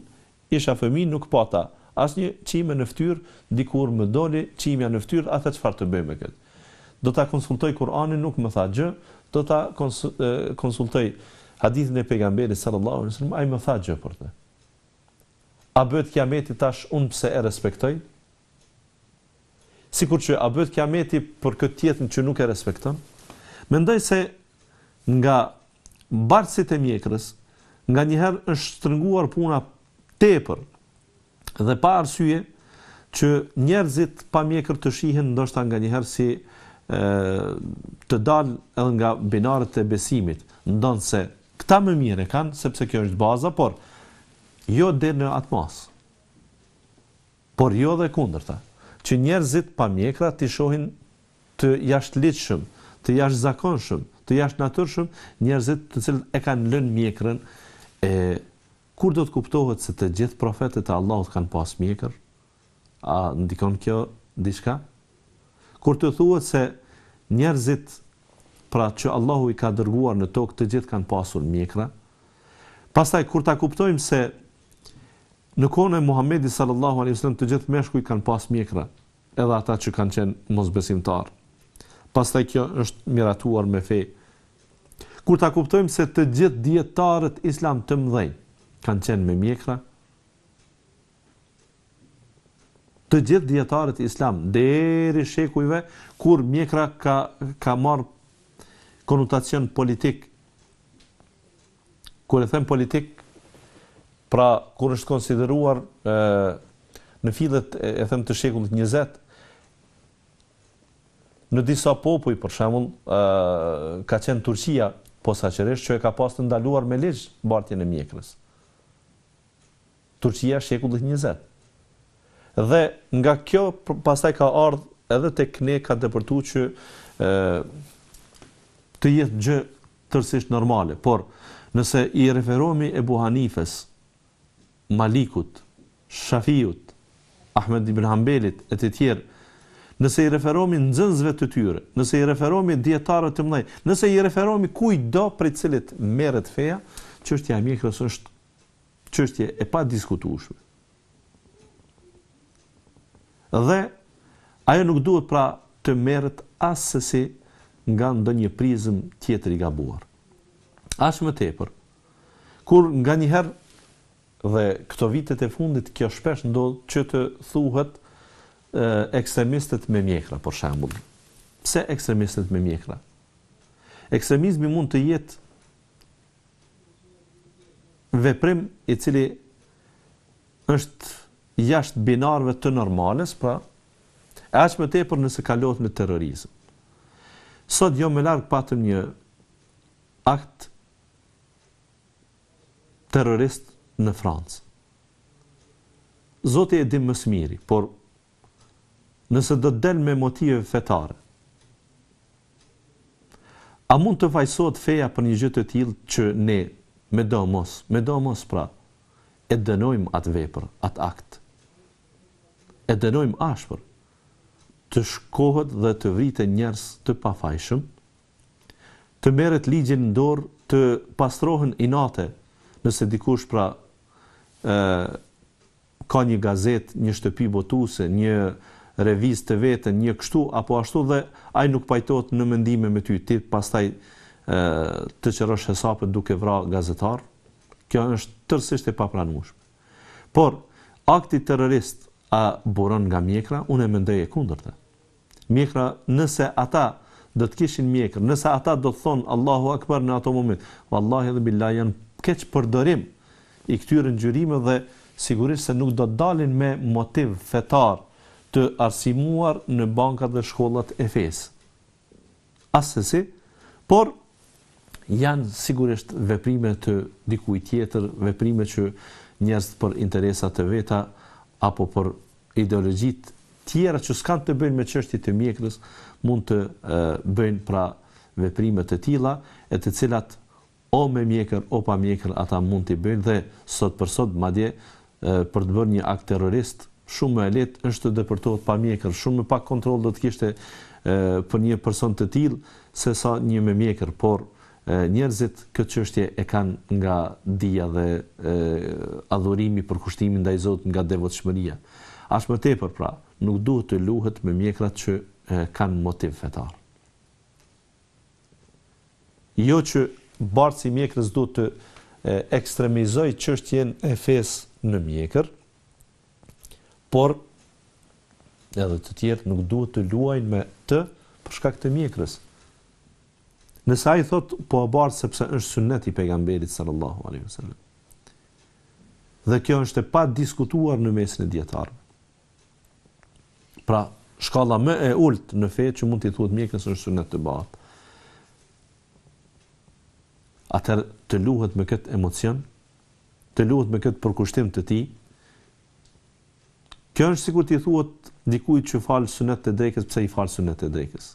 Speaker 1: isha fëmi nuk pata po asnjë qime në ftyrë, dikur më doli qimja në ftyrë, atë çfarë të bëjmë këtë. Do ta konsultoj Kur'anin, nuk më tha gjë, do ta konsultoj hadithin e pejgamberit sallallahu alaihi wasallam, ai më tha gjë për të. A bëhet kiameti tash unë pse e respektoj? Sikur që a bëhet kiameti për këtë tjetën që nuk e respekton? Mendoj se nga bartësit e mjekrës, nga njëherë është strënguar puna tepër dhe pa arsye që njerëzit pa mjekrë të shihen ndoshta nga njëherë si e, të dalë edhe nga binarët e besimit, ndonë se këta më mire kanë, sepse kjo është baza, por jo dhe në atë masë, por jo dhe kundërta, që njerëzit pa mjekra të shohin të jashtë litëshëm, të jashtë zakonëshëm, të jashtë natyrshëm, njerëzit të cilët e kanë lënë mjekrën, e kur do të kuptohet se të gjithë profetët e Allahut kanë pas mjekër, a ndikon kjo diçka? Kur të thuhet se njerëzit pra që Allahu i ka dërguar në tokë të gjithë kanë pasur mjekra. Pastaj kur ta kuptojmë se në kohën e Muhamedit sallallahu alaihi wasallam të gjithë meshkujt kanë pas mjekra, edhe ata që kanë qenë mosbesimtarë pastaj kjo është miratuar me fe. Kur ta kuptojmë se të gjithë dietarët islam të mdhejnë, kanë qenë me mjekra, të gjithë dietarët islam deri shekujve kur mjekra ka ka marr konotacion politik. Kur e them politik, pra kur është konsideruar në fillet e, e them të shekullit 20 në disa popuj, për shemull, ka qenë Turqia, po sa qërështë, që e ka pas të ndaluar me legjë bartjen e mjekrës. Turqia shekullit njëzet. Dhe nga kjo, pasaj ka ardhë edhe të këne ka dëpërtu që të jetë gjë tërsisht normale. Por, nëse i referomi e Buhanifes, Malikut, Shafiut, Ahmed Ibn Hambelit, e të tjerë, nëse i referohemi nxënësve të tyre, nëse i referohemi dietarëve të mëdhenj, nëse i referohemi kujdo prej cilit merret feja, çështja e mjekrës është çështje e padiskutueshme. Dhe ajo nuk duhet pra të merret asësi nga ndonjë prizëm tjetër i gabuar. As më tepër, kur nganjëherë dhe këto vitet e fundit kjo shpesh ndodh që të thuhet Eh, ekstremistët me mjekra, për shambull. Pse ekstremistët me mjekra? Ekstremizmi mund të jetë veprim i cili është jashtë binarve të normales, pra, e ashtë më tepër nëse kalot në terrorizm. Sot jo me largë patëm një akt terrorist në Francë. Zotë e dimë më smiri, por nëse do të del me motive fetare. A mund të vajsohet feja për një gjë të tillë që ne me domos, me domos pra, e dënojmë atë veprë, atë akt. E dënojmë ashpër të shkohet dhe të vritet njerëz të pafajshëm, të merret ligjin në dorë, të pastrohen inate, nëse dikush pra ë ka një gazet, një shtëpi botuese, një reviz të vetën një kështu apo ashtu dhe ai nuk pajtohet në mendime me ty ti pastaj ë të çerosh hesapet duke vrar gazetar. Kjo është tërësisht e papranueshme. Por akti terrorist a buron nga mjekra, unë mendoj e kundërta. Mjekra, nëse ata do të kishin mjekër, nëse ata do të thonë Allahu Akbar në ato moment, vallahi dhe billahi janë keq përdorim i këtyre ngjyrimeve dhe sigurisht se nuk do të dalin me motiv fetar të arsimuar në bankat dhe shkollat e fes. Asësi, por janë sigurisht veprime të dikuj tjetër, veprime që njështë për interesat të veta, apo për ideologjit tjera që skan të bëjnë me qështit të mjekrës, mund të bëjnë pra veprime të tila, e të cilat o me mjekër, o pa mjekër, ata mund të bëjnë, dhe sot për sot, madje, për të bërë një akt terrorist, shumë më e lehtë është të depërtohet pa mjekër, shumë më pak kontroll do të kishte për një person të tillë sesa një me mjekër, por njerëzit këtë çështje e kanë nga dia dhe adhurimi për kushtimin ndaj Zotit nga devotshmëria. As më tepër pra, nuk duhet të luhet me mjekrat që e, kanë motiv fetar. Jo që barci mjekrës duhet të e, ekstremizoj çështjen e fesë në mjekër, por edhe të tjerë nuk duhet të luajnë me të për shkak të mjekrës. Nëse ai thotë po e bart sepse është sunneti i pejgamberit sallallahu alaihi wasallam. Dhe kjo është e pa diskutuar në mesin e dietarëve. Pra, shkalla më e ulët në fe që mund t'i thuhet mjekrës është sunnet të bart. Atë të luhet me këtë emocion, të luhet me këtë përkushtim të tij, Kjo është sikur ti thuat dikujt që fal sunet të drekës, pse i fal sunet të drekës.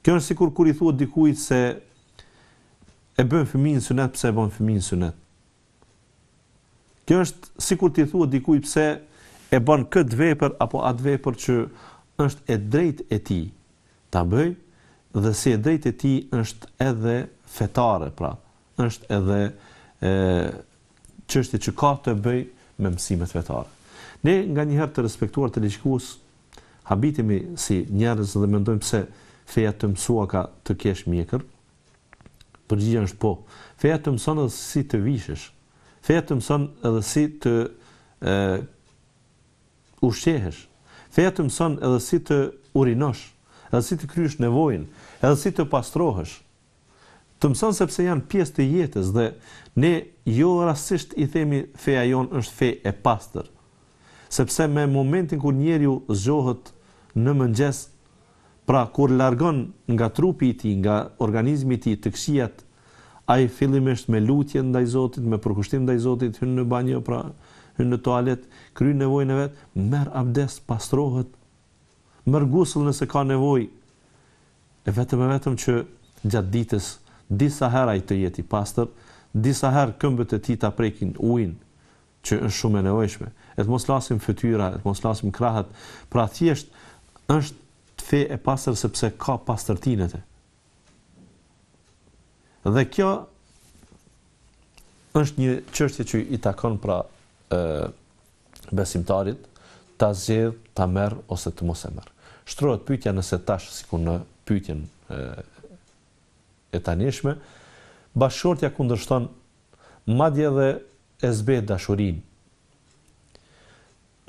Speaker 1: Kjo është sikur kur i thuat dikujt se e bën fëmin sunet, pse e bën fëmin sunet. Kjo është sikur ti thuat dikujt pse e bën këtë vepër apo atë vepër që është e drejtë e tij ta bëj dhe si e drejtë e tij është edhe fetare, pra, është edhe ë çështje që ka të bëjë me mësimet fetare. Ne nga një herë të respektuar të leqikus, habitemi si njerës dhe mendojmë se feja të mësua ka të kesh mjekër, përgjigjën është po, feja të mëson edhe si të vishesh, feja të mëson edhe si të e, ushqehesh, feja të mëson edhe si të urinosh, edhe si të krysh nevojnë, edhe si të pastrohesh, të mëson sepse janë pjesë të jetës dhe ne jo rasisht i themi feja jonë është fej e pastërë, sepse me momentin kur njeriu zgjohet në mëngjes, pra kur largon nga trupi i tij, nga organizmi i tij të këqijat, ai fillimisht me lutje ndaj Zotit, me përkushtim ndaj Zotit hyn në banjë, pra hyn në toalet, kryen nevojën e vet, merr abdes, pastrohet, merr gusull nëse ka nevojë. E vetëm e vetëm që gjatë ditës disa herë ai të jeti pastër, disa herë këmbët e tij ta prekin ujin që është shumë e nevojshme e të mos lasim fytyra, e të mos lasim krahët, pra thjesht është të fe e pasër sepse ka pasë të Dhe kjo është një qështje që i takon pra e, besimtarit, ta zjedh, ta merë, ose të mos e merë. Shtrojët pytja nëse tashë si ku në pytjen e, e tanishme, bashkërtja kundërshton madje dhe e zbet dashurinë,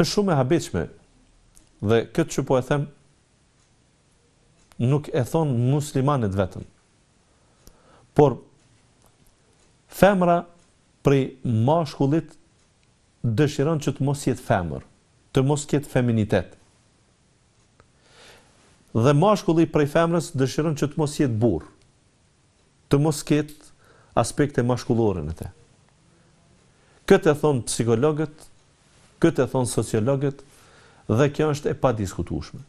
Speaker 1: është shumë e habitshme. Dhe këtë që po e them nuk e thon muslimanët vetëm. Por femra prej mashkullit dëshiron që të mos jetë femër, të mos ketë feminitet. Dhe mashkulli prej femrës dëshiron që të mos jetë burr, të mos ketë aspekte mashkullore në të. Këtë e thonë psikologët, Këtë e thonë sociologët dhe kjo është e pa diskutushme.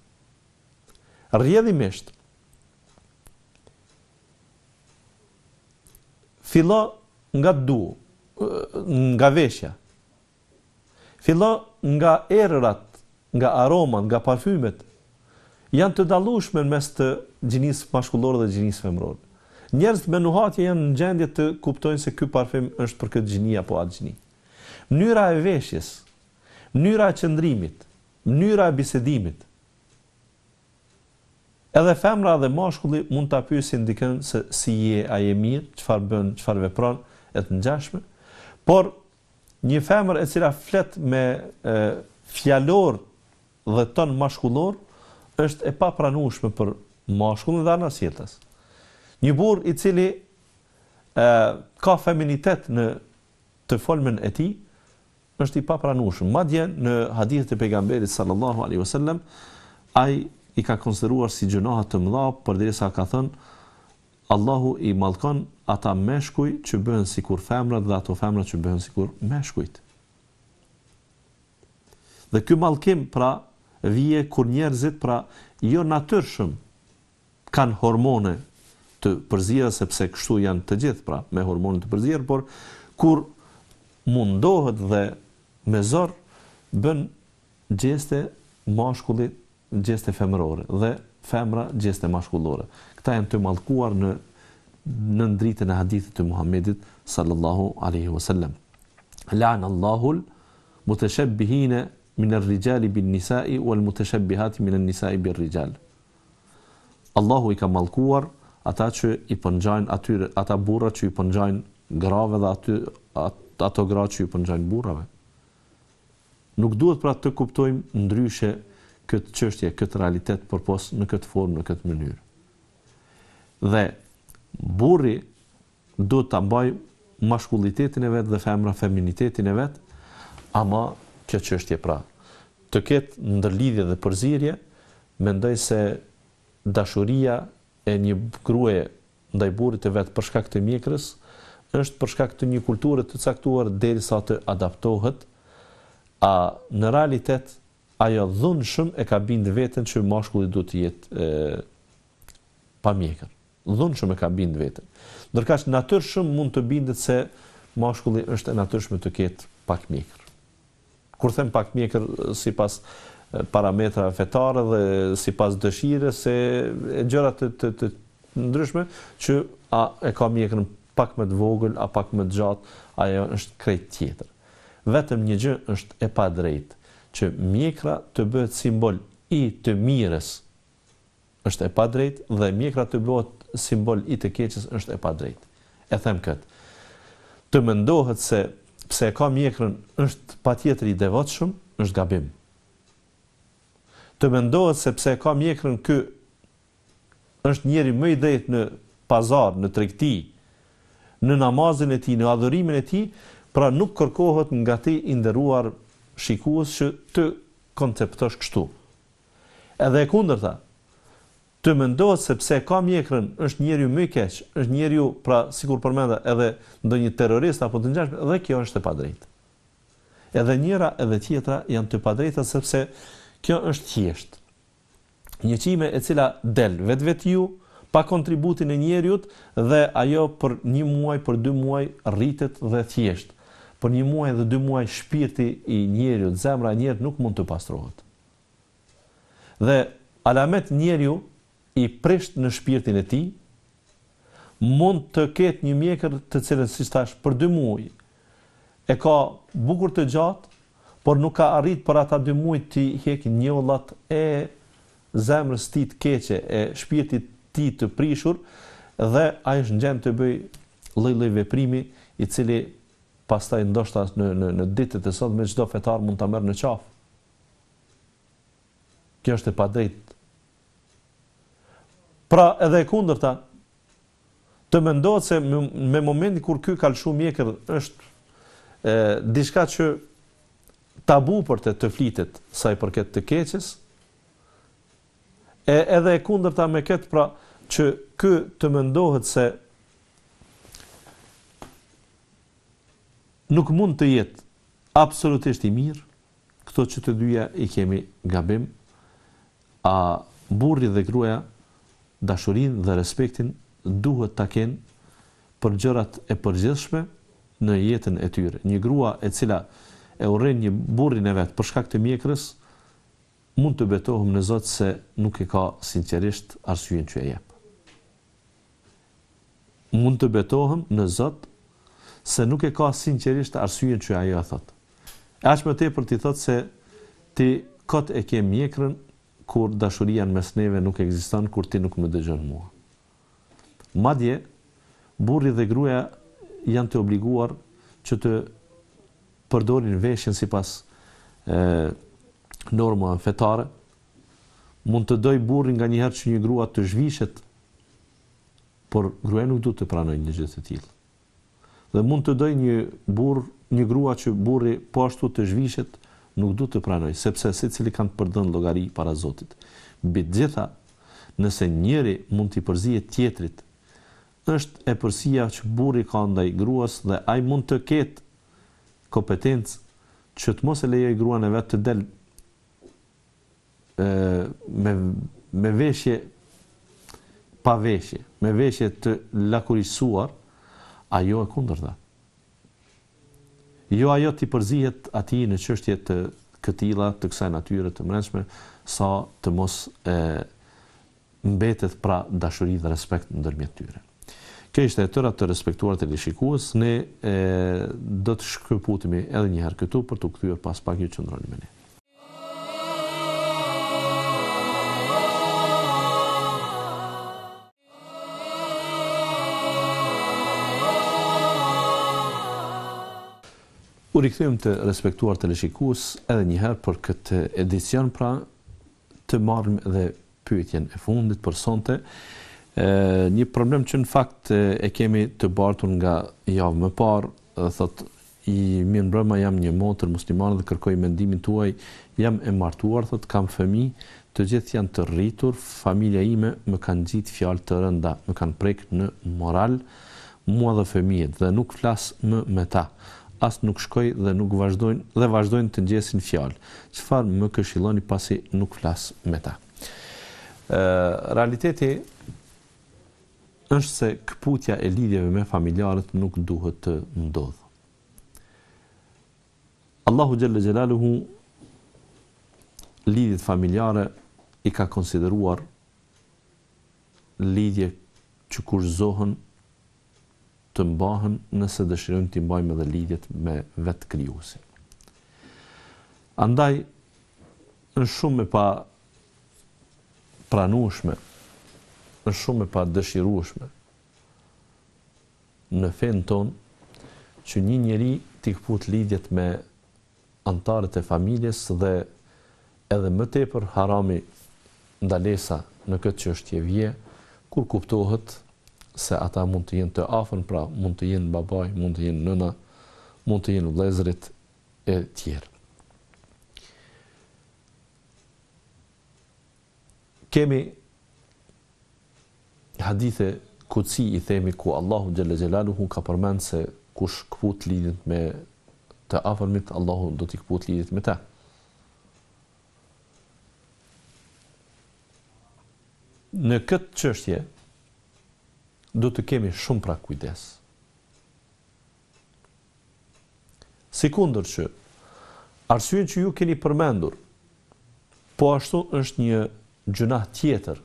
Speaker 1: Rjedhimisht, filo nga du, nga veshja, filo nga erërat, nga aromat, nga parfymet, janë të dalushme në mes të gjinisë mashkullore dhe gjinisë femrore. Njerëzit me nuhatje janë në gjendje të kuptojnë se ky parfym është për këtë gjinia po atë gjini. Mënyra e veshjes, mënyra e qëndrimit, mënyra e bisedimit. Edhe femra dhe mashkulli mund ta pyesin dikën se si je, a je mirë, çfarë bën, çfarë vepron, e të ngjashme. Por një femër e cila flet me fjalor dhe ton mashkullor është e papranueshme për mashkullin dhe anas jetës. Një burr i cili ka feminitet në të folmen e tij, është i papranueshëm. Madje në hadithet e pejgamberit sallallahu alaihi wasallam ai i ka konsideruar si gjunoha të mëdha përderisa ka thënë Allahu i mallkon ata meshkuj që bëhen sikur femrat dhe ato femrat që bëhen sikur meshkujt. Dhe ky mallkim pra vije kur njerëzit pra jo natyrshëm kanë hormone të përzier sepse kështu janë të gjithë pra me hormone të përzier, por kur mundohet dhe me zor bën gjeste mashkulli gjeste femërore dhe femra gjeste mashkullore. Këta janë të mallkuar në në dritën e hadithit të Muhamedit sallallahu alaihi wasallam. La'an Allahu al-mutashabbihin min ar-rijali bin-nisa'i wal-mutashabbihati min an-nisa'i bir-rijal. Allahu i ka mallkuar ata që i pëngjajnë atyre, ata burra që i pëngjajnë grave dhe aty, ato gra që i pëngjajnë burrave. Nuk duhet pra të kuptojmë ndryshe këtë çështje, këtë realitet posë në këtë formë, në këtë mënyrë. Dhe burri duhet ta mbaj maskullitetin e vet dhe femra feminitetin e vet, ama kjo çështje pra të ketë ndërlidhje dhe përzirje, mendoj se dashuria e një grue ndaj burit e vetë përshka këtë mjekrës, është përshka këtë një kulturët të caktuar dheri sa të adaptohet, a në realitet ajo dhunë shumë e ka bindë vetën që moshkullit du të jetë e, pa mjekër. Dhunë shumë e ka bindë vetën. Nërka që natër shumë mund të bindët se moshkullit është e natër shumë të ketë pak mjekër. Kur them pak mjekër, si pas parametra fetare dhe si pas dëshire, se e gjërat të, të, të ndryshme, që a, e ka mjekër pak më të vogël, a pak më të gjatë, ajo është krejt tjetër vetëm një gjë është e pa drejtë, që mjekra të bëhet simbol i të mirës është e pa drejtë dhe mjekra të bëhet simbol i të keqës është e pa drejtë. E them këtë. Të mendohet se pse ka mjekrën është patjetër i devotshëm, është gabim. Të mendohet se pse ka mjekrën ky është njeri më i drejtë në pazar, në tregti në namazin e tij, në adhurimin e tij, Pra nuk kërkohet nga ti inderuar shikues që të konceptosh kështu. Edhe e kundër ta, të mendohet sepse ka mjekrën, është njeri më keq, është njeri ju, pra, si kur përmenda, edhe ndë një terrorist apo të njashme, edhe kjo është të padrejtë. Edhe njëra edhe tjetra janë të padrejtë, sepse kjo është tjeshtë. Një qime e cila del vetë vetë ju, pa kontributin e njeriut, dhe ajo për një muaj, për dy muaj, rritet dhe tjeshtë për një muaj dhe dy muaj shpirti i njeriu, zemra e njeriu nuk mund të pastrohet. Dhe alamet njeriu i prisht në shpirtin e tij mund të ketë një mjekër të cilën si thash për dy muaj e ka bukur të gjatë, por nuk ka arrit për ata dy muaj të heqë njollat e zemrës tij të keqe, e shpirtit të tij të prishur dhe ai është ngjem të bëj lloj-lloj veprimi i cili pastaj ndoshta në në në ditët e sot me çdo fetar mund ta merr në qafë. Kjo është e pa drejtë. Pra edhe e kundërta të mendohet se me momenti kur ky ka mjekër është ë diçka që tabu për të të flitet sa i përket të keqes. E edhe e kundërta me kët pra që ky të mendohet se nuk mund të jetë absolutisht i mirë, këto që të dyja i kemi gabim, a burri dhe gruaja dashurinë dhe respektin duhet ta kenë për gjërat e përgjithshme në jetën e tyre. Një grua e cila e urren një burrin e vet për shkak të mjekrës mund të betohem në Zot se nuk e ka sinqerisht arsyeën që e jep. Mund të betohem në Zot se nuk e ka sinqerisht arsyen që ajo e thot. E aq më tepër ti thot se ti kot e ke mjekrën kur dashuria mes neve nuk ekziston kur ti nuk më dëgjon mua. Madje burri dhe gruaja janë të obliguar që të përdorin veshin sipas ë norma fetare mund të doj burri nga një herë që një grua të zhvishet, por gruja nuk du të pranojnë një gjithë të tjilë dhe mund të doj një burr, një grua që burri po ashtu të zhvishet, nuk do të pranoj, sepse secili kanë të përdhën llogari para Zotit. Mbi të gjitha, nëse njëri mund të përzihet tjetrit, është e përsia që burri ka ndaj gruas dhe ai mund të ketë kompetencë që të mos e lejoj gruan e vet të del me me veshje pa veshje, me veshje të lakurisuar, ajo e kundërta. Jo ajo ti përzihet atij në qështje të këtila, të kësaj natyre të mrenshme, sa të mos e mbetet pra dashuri dhe respekt ndërmjet tyre. Kjo ishte e tëra të respektuar të lishikues, ne e, do të shkëputemi edhe një herë këtu për të kthyer pas pak një qëndroni me një. rikthejmë të respektuar të leshikus edhe njëherë për këtë edicion, pra të marrëm dhe pyetjen e fundit për sonte, e, një problem që në fakt e kemi të bartur nga javë më parë, dhe thot, i minë brëma jam një motër muslimanë dhe kërkoj mendimin tuaj, jam e martuar, thot, kam femi, të gjithë janë të rritur, familja ime më kanë gjithë fjalë të rënda, më kanë prekë në moral, mua dhe fëmijet, dhe nuk flasë më me ta, as nuk shkoj dhe nuk vazhdojnë dhe vazhdojnë të ngjesin fjalë. Çfarë më këshilloni pasi nuk flas me ta? Ë realiteti është se kputja e lidhjeve me familjarët nuk duhet të ndodh. Allahu xhalla xjalaluhu lidhjet familjare i ka konsideruar lidhje që kur zohën të mbahen nëse dëshirojnë të mbajnë edhe lidhjet me vetë krijuesin. Andaj është shumë e pa pranueshme, është shumë e pa dëshirueshme në fen ton që një njeri t'i kput lidhjet me antarët e familjes dhe edhe më tepër harami ndalesa në këtë që është je vje, kur kuptohet se ata mund të jenë të afën, pra mund të jenë babaj, mund të jenë nëna, mund të jenë vëllezërit e tjerë. Kemi hadithe këtësi i themi ku Allahu Gjelle xhelaluhu ka përmenë se kush këput lidit me të afërmit, Allahu do t'i këput lidit me ta. Në këtë qështje, do të kemi shumë pra kujdes. Si që, arsujen që ju keni përmendur, po ashtu është një gjëna tjetër,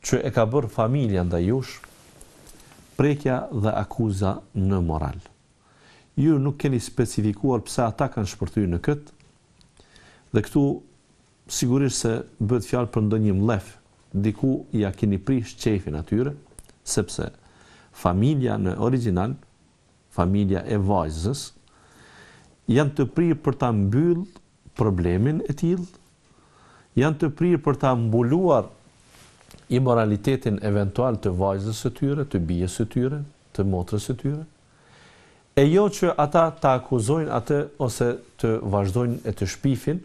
Speaker 1: që e ka bërë familja nda jush, prekja dhe akuza në moral. Ju nuk keni specifikuar pësa ata kanë shpërtyjë në këtë, dhe këtu sigurisht se bëtë fjalë për ndonjë mlefë, diku ja keni prish çefin atyre, sepse familja në origjinal, familja e vajzës janë të prirë për ta mbyll problemin e tillë, janë të prirë për ta mbuluar imoralitetin eventual të vajzës së tyre, të bijës së tyre, të motrës së tyre. E jo që ata ta akuzojnë atë ose të vazhdojnë e të shpifin,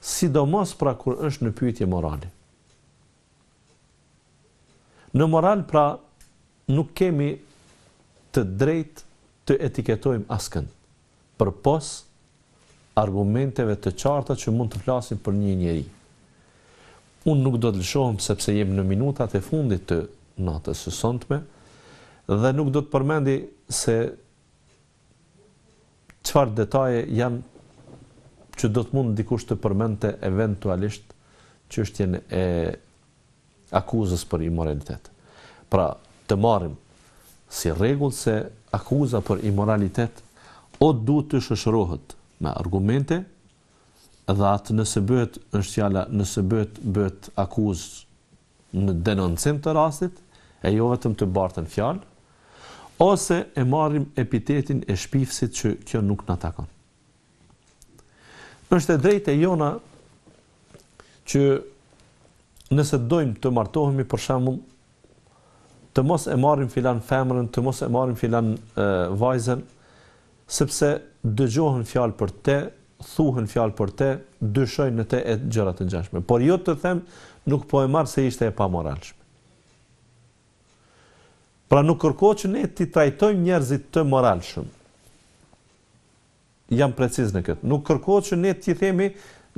Speaker 1: sidomos pra kur është në pyetje morali. Në moral pra nuk kemi të drejt të etiketojmë askën për pos argumenteve të qarta që mund të flasim për një njeri. Unë nuk do të lëshohëm sepse jemi në minutat e fundit të natës së sëndme dhe nuk do të përmendi se qëfar detaje janë që do të mund dikush të përmente eventualisht që është jenë e akuzës për imoralitet. Pra, të marrim si rregull se akuza për imoralitet o duhet të shëshërohet me argumente dhe atë nëse bëhet është fjala nëse bëhet bëhet akuzë në denoncim të rastit e jo vetëm të bartën fjalë ose e marrim epitetin e shpifsit që kjo nuk na takon. Është e drejtë e jona që nëse dojmë të martohemi për shembull, të mos e marrim filan femrën, të mos e marrim filan e, vajzen, sepse dëgjohen fjalë për te, thuhen fjalë për te, dyshojnë në te e gjëra të ngjashme. Por jo të them nuk po e marr se ishte e pamoralshme. Pra nuk kërkohet që ne të trajtojmë njerëzit të moralshëm. Jam preciz në këtë. Nuk kërkohet që ne të themi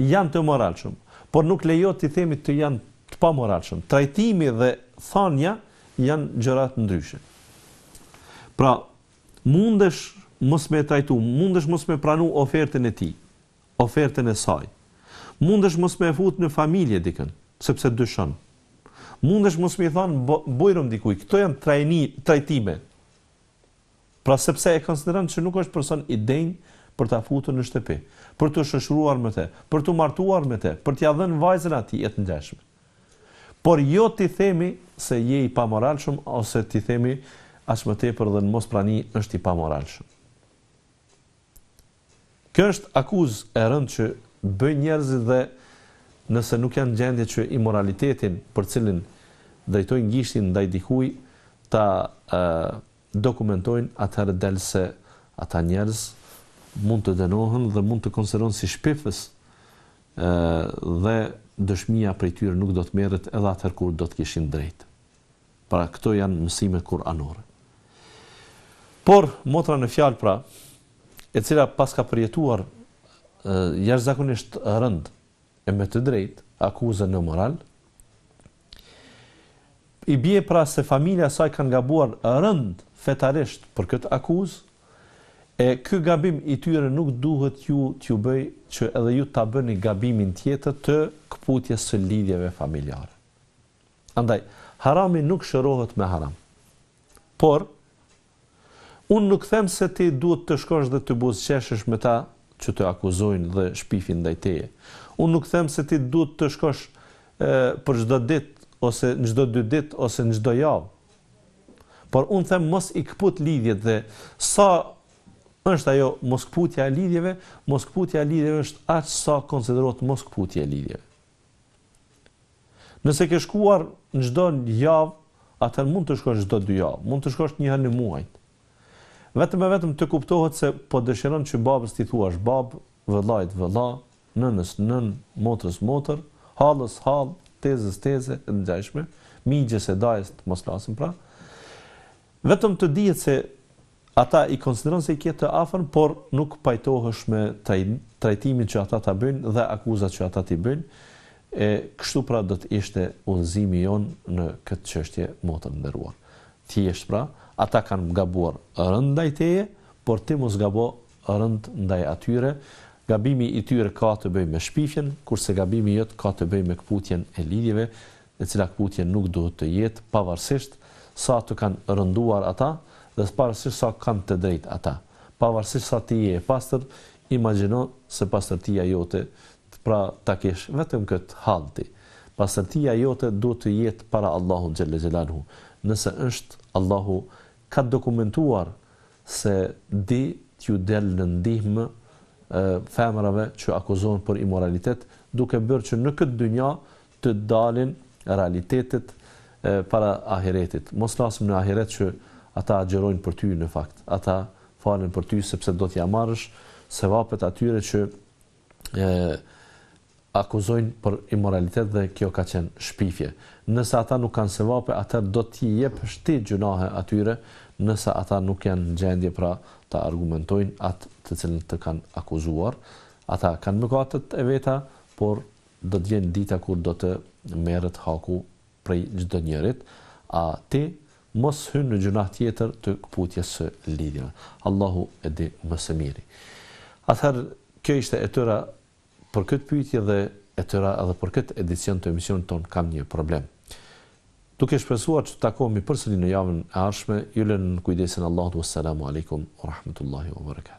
Speaker 1: janë të moralshëm, por nuk lejo të themi të janë të pamoralshëm. Trajtimi dhe thanja janë gjërat në ndryshme. Pra, mundesh mos me trajtu, mundesh mos me pranu ofertën e tij, ofertën e saj. Mundesh mos me fut në familje dikën, sepse dyshon. Mundesh mos më thon bojrum dikuj. Kto janë trajni, trajtime? Pra sepse e konsideron se nuk është person i denj për ta futur në shtëpi, për të shëshruar me te, për të martuar me te, për t'ia dhënë vajzën atij e të ndeshme por jo ti themi se je i pamoralshëm ose ti themi as më tepër dhe në mos prani është i pamoralshëm. Kjo është akuz e rëndë që bëj njerëzit dhe nëse nuk janë gjendje që i moralitetin për cilin drejtojnë gjishtin dhe i dikuj ta e, dokumentojnë atërë delë se ata njerëz mund të denohen dhe mund të konseron si shpifës e, dhe dëshmia për tyre nuk do të merët edhe atëherë kur do të kishin drejtë. Pra, këto janë mësime kur anore. Por, motra në fjalë pra, e cila pas ka përjetuar jash zakonisht rënd e me të drejtë, akuzë në moral, i bje pra se familja saj kanë gabuar rënd fetarisht për këtë akuzë, e ky gabim i tyre nuk duhet ju t'ju bëj që edhe ju ta bëni gabimin tjetër të kputjes së lidhjeve familjare. Andaj, harami nuk shërohet me haram. Por un nuk them se ti duhet të shkosh dhe të buzqeshësh me ta që të akuzojnë dhe shpifin ndaj teje. Un nuk them se ti duhet të shkosh për çdo ditë ose në çdo dy ditë ose në çdo javë. Por un them mos i kput lidhjet dhe sa është ajo moskputja e lidhjeve, moskputja e lidhjeve është aq sa konsiderohet moskputja e lidhjeve. Nëse ke shkuar në çdo javë, atë mund të shkosh çdo dy javë, mund të shkosh një herë në muaj. Vetëm e vetëm të kuptohet se po dëshiron që babës ti thua është bab, vëllait vëlla, nënës nën, motrës motër, hallës hall, tezës teze, ndajshme, migjes e dajës të mos lasim pra. Vetëm të dihet se ata i konsideron se i ketë të afërm, por nuk pajtohesh me trajtimin që ata ta bëjnë dhe akuzat që ata ti bëjnë. E kështu pra do të ishte udhëzimi jon në këtë çështje më të nderuar. Thjesht pra, ata kanë gabuar rënd ndaj teje, por ti mos gabo rënd ndaj atyre. Gabimi i tyre ka të bëjë me shpifjen, kurse gabimi jot ka të bëjë me kputjen e lidhjeve, e cila kputje nuk duhet të jetë pavarësisht sa të kanë rënduar ata, dhe pavarësisht sa kanë të drejtë ata. Pavarësisht sa ti je pastër, imagjino se pastërtia jote pra ta kesh vetëm këtë hallti. Pastërtia jote du të jetë para Allahut xhelle xelaluhu. Nëse është Allahu ka dokumentuar se di t'ju delë në ndihmë femërave që akuzohen për imoralitet, duke bërë që në këtë dynja të dalin realitetet para ahiretit. Mos lasëm në ahiret që ata agjerojnë për ty në fakt. Ata falen për ty sepse do t'ja marrësh sevapet atyre që e akuzojnë për imoralitet dhe kjo ka qenë shpifje. Nëse ata nuk kanë sevape, ata do t'i jepësh ti gjunahe atyre, nëse ata nuk janë në gjendje pra ta argumentojnë atë të cilën të kanë akuzuar. Ata kanë katët e veta, por do të vjen dita kur do të merret haku prej çdo njerit, a ti mos hynë në gjuna tjetër të kputjes së lidhja. Allahu e di më së miri. Ather kjo ishte e tëra për këtë pyetje dhe e tëra edhe për këtë edicion të emisionit ton kam një problem. Duke shpresuar të takohemi përsëri në javën e ardhshme, ju në kujdesin Allahut. Assalamu alaikum wa rahmatullahi wa barakat.